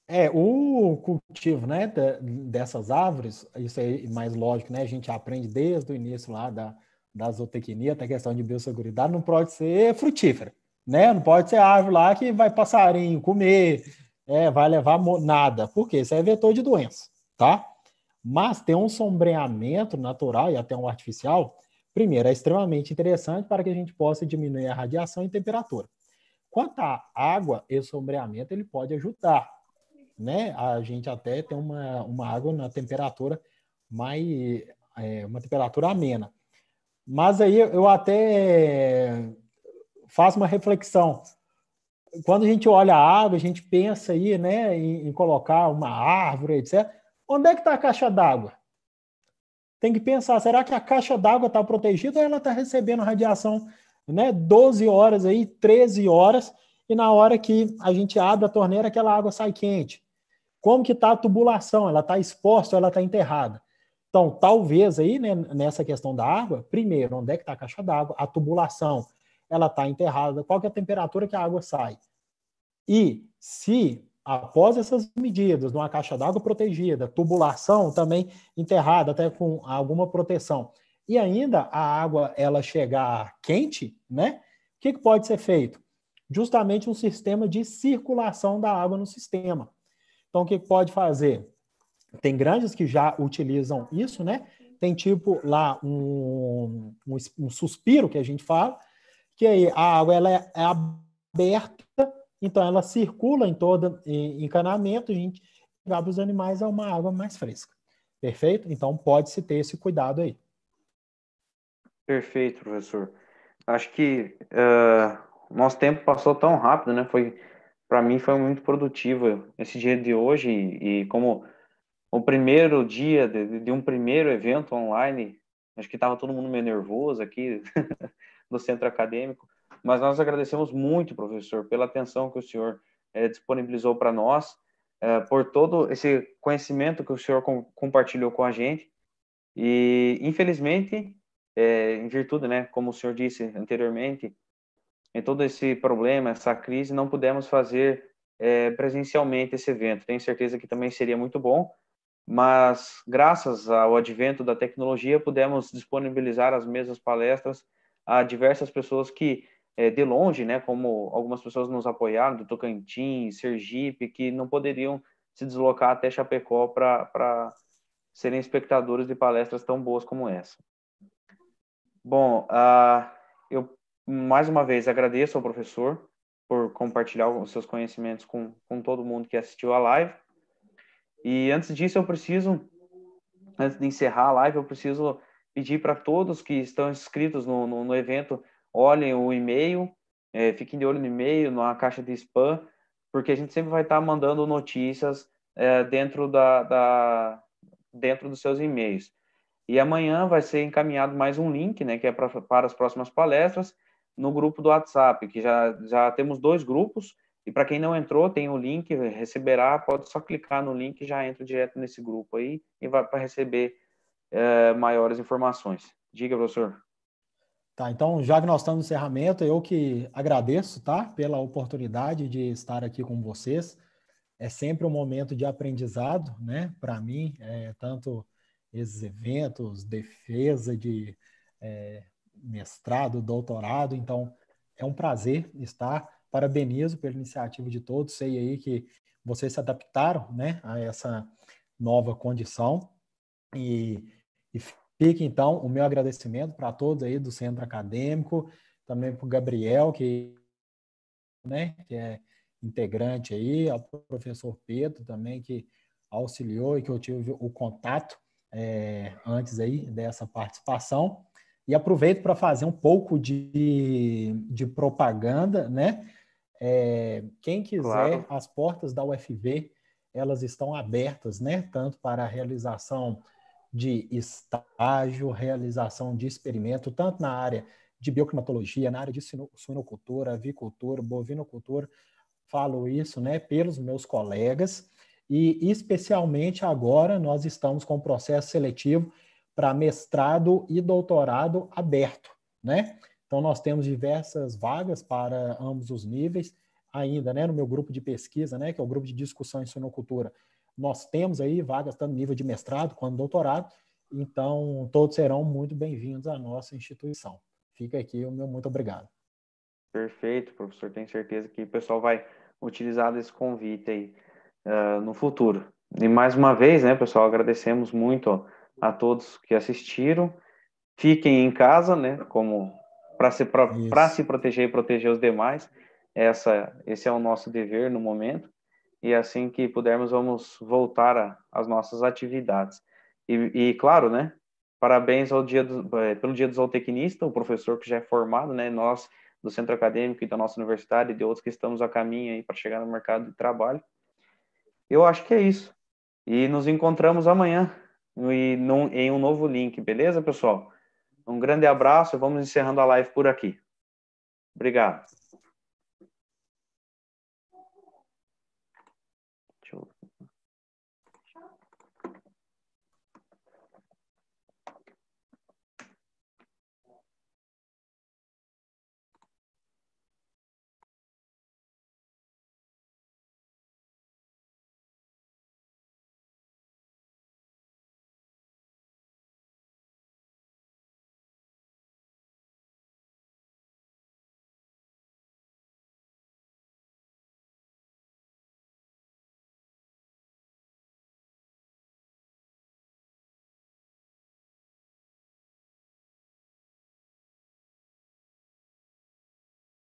É, o cultivo né, dessas árvores, isso é mais lógico, né? A gente aprende desde o início lá da, da zootecnia, até a questão de biosseguridade, não pode ser frutífera, né? Não pode ser árvore lá que vai passarinho comer, é, vai levar nada, porque isso é vetor de doença, tá? Mas tem um sombreamento natural e até um artificial Primeiro, é extremamente interessante para que a gente possa diminuir a radiação e temperatura. Quanto à água, esse sombreamento ele pode ajudar, né? A gente até tem uma, uma água na temperatura mais é, uma temperatura amena. Mas aí eu até faço uma reflexão. Quando a gente olha a água, a gente pensa aí, né, em, em colocar uma árvore, etc. Onde é que está a caixa d'água? tem que pensar, será que a caixa d'água está protegida ou ela está recebendo radiação né, 12 horas, aí, 13 horas, e na hora que a gente abre a torneira, aquela água sai quente? Como que está a tubulação? Ela está exposta ou ela está enterrada? Então, talvez aí, né, nessa questão da água, primeiro, onde é que está a caixa d'água? A tubulação, ela está enterrada? Qual que é a temperatura que a água sai? E se após essas medidas, numa caixa d'água protegida, tubulação também enterrada, até com alguma proteção, e ainda a água ela chegar quente, né? O que, que pode ser feito? Justamente um sistema de circulação da água no sistema. Então, o que, que pode fazer? Tem grandes que já utilizam isso, né? Tem tipo lá um, um, um suspiro que a gente fala, que aí a água ela é aberta então, ela circula em todo encanamento, a gente para os animais a é uma água mais fresca. Perfeito? Então, pode-se ter esse cuidado aí. Perfeito, professor. Acho que uh, nosso tempo passou tão rápido, né? Foi, para mim, foi muito produtivo esse dia de hoje e, e como o primeiro dia de, de, um primeiro evento online, acho que estava todo mundo meio nervoso aqui no centro acadêmico, mas nós agradecemos muito, professor, pela atenção que o senhor é, disponibilizou para nós, é, por todo esse conhecimento que o senhor com, compartilhou com a gente. E, infelizmente, é, em virtude, né, como o senhor disse anteriormente, em todo esse problema, essa crise, não pudemos fazer presencialmente esse evento. Tenho certeza que também seria muito bom, mas graças ao advento da tecnologia, pudemos disponibilizar as mesmas palestras a diversas pessoas que é, de longe, né, como algumas pessoas nos apoiaram, do Tocantins, Sergipe, que não poderiam se deslocar até Chapecó para serem espectadores de palestras tão boas como essa. Bom, uh, eu mais uma vez agradeço ao professor por compartilhar os seus conhecimentos com, com todo mundo que assistiu a live. E antes disso, eu preciso, antes de encerrar a live, eu preciso pedir para todos que estão inscritos no, no, no evento olhem o e-mail, é, fiquem de olho no e-mail, na caixa de spam, porque a gente sempre vai estar tá mandando notícias é, dentro, da, da, dentro dos seus e-mails. E amanhã vai ser encaminhado mais um link, né, que é pra, para as próximas palestras, no grupo do WhatsApp, que já, já temos dois grupos, e para quem não entrou, tem o link, receberá, pode só clicar no link e já entra direto nesse grupo aí, e vai para receber é, maiores informações. Diga, professor. Tá, então, já que nós estamos no encerramento, eu que agradeço, tá, pela oportunidade de estar aqui com vocês. É sempre um momento de aprendizado, né, para mim, é, tanto esses eventos, defesa de é, mestrado, doutorado, então é um prazer estar. Parabenizo pela iniciativa de todos, sei aí que vocês se adaptaram, né, a essa nova condição e, e Fica, então, o meu agradecimento para todos aí do Centro Acadêmico, também para o Gabriel, que, né, que é integrante aí, ao professor Pedro também, que auxiliou e que eu tive o contato é, antes aí dessa participação. E aproveito para fazer um pouco de, de propaganda, né? É, quem quiser, claro. as portas da UFV, elas estão abertas, né? Tanto para a realização de estágio, realização de experimento, tanto na área de bioclimatologia, na área de suinocultura, avicultura, bovinocultura, falo isso né, pelos meus colegas, e especialmente agora nós estamos com o processo seletivo para mestrado e doutorado aberto, né? Então nós temos diversas vagas para ambos os níveis ainda, né, no meu grupo de pesquisa, né, que é o grupo de discussão em suinocultura nós temos aí vagas tanto nível de mestrado quanto doutorado, então todos serão muito bem-vindos à nossa instituição. Fica aqui o meu muito obrigado. Perfeito, professor. Tenho certeza que o pessoal vai utilizar esse convite aí uh, no futuro. E mais uma vez, né, pessoal, agradecemos muito a todos que assistiram. Fiquem em casa, né, como para se, se proteger e proteger os demais. Essa, esse é o nosso dever no momento e assim que pudermos, vamos voltar às nossas atividades. E, e, claro, né? Parabéns ao dia do, é, pelo Dia do Zootecnista, o professor que já é formado, né? Nós do centro acadêmico e da nossa universidade e de outros que estamos a caminho aí para chegar no mercado de trabalho. Eu acho que é isso. E nos encontramos amanhã em um novo link, beleza, pessoal? Um grande abraço e vamos encerrando a live por aqui. Obrigado.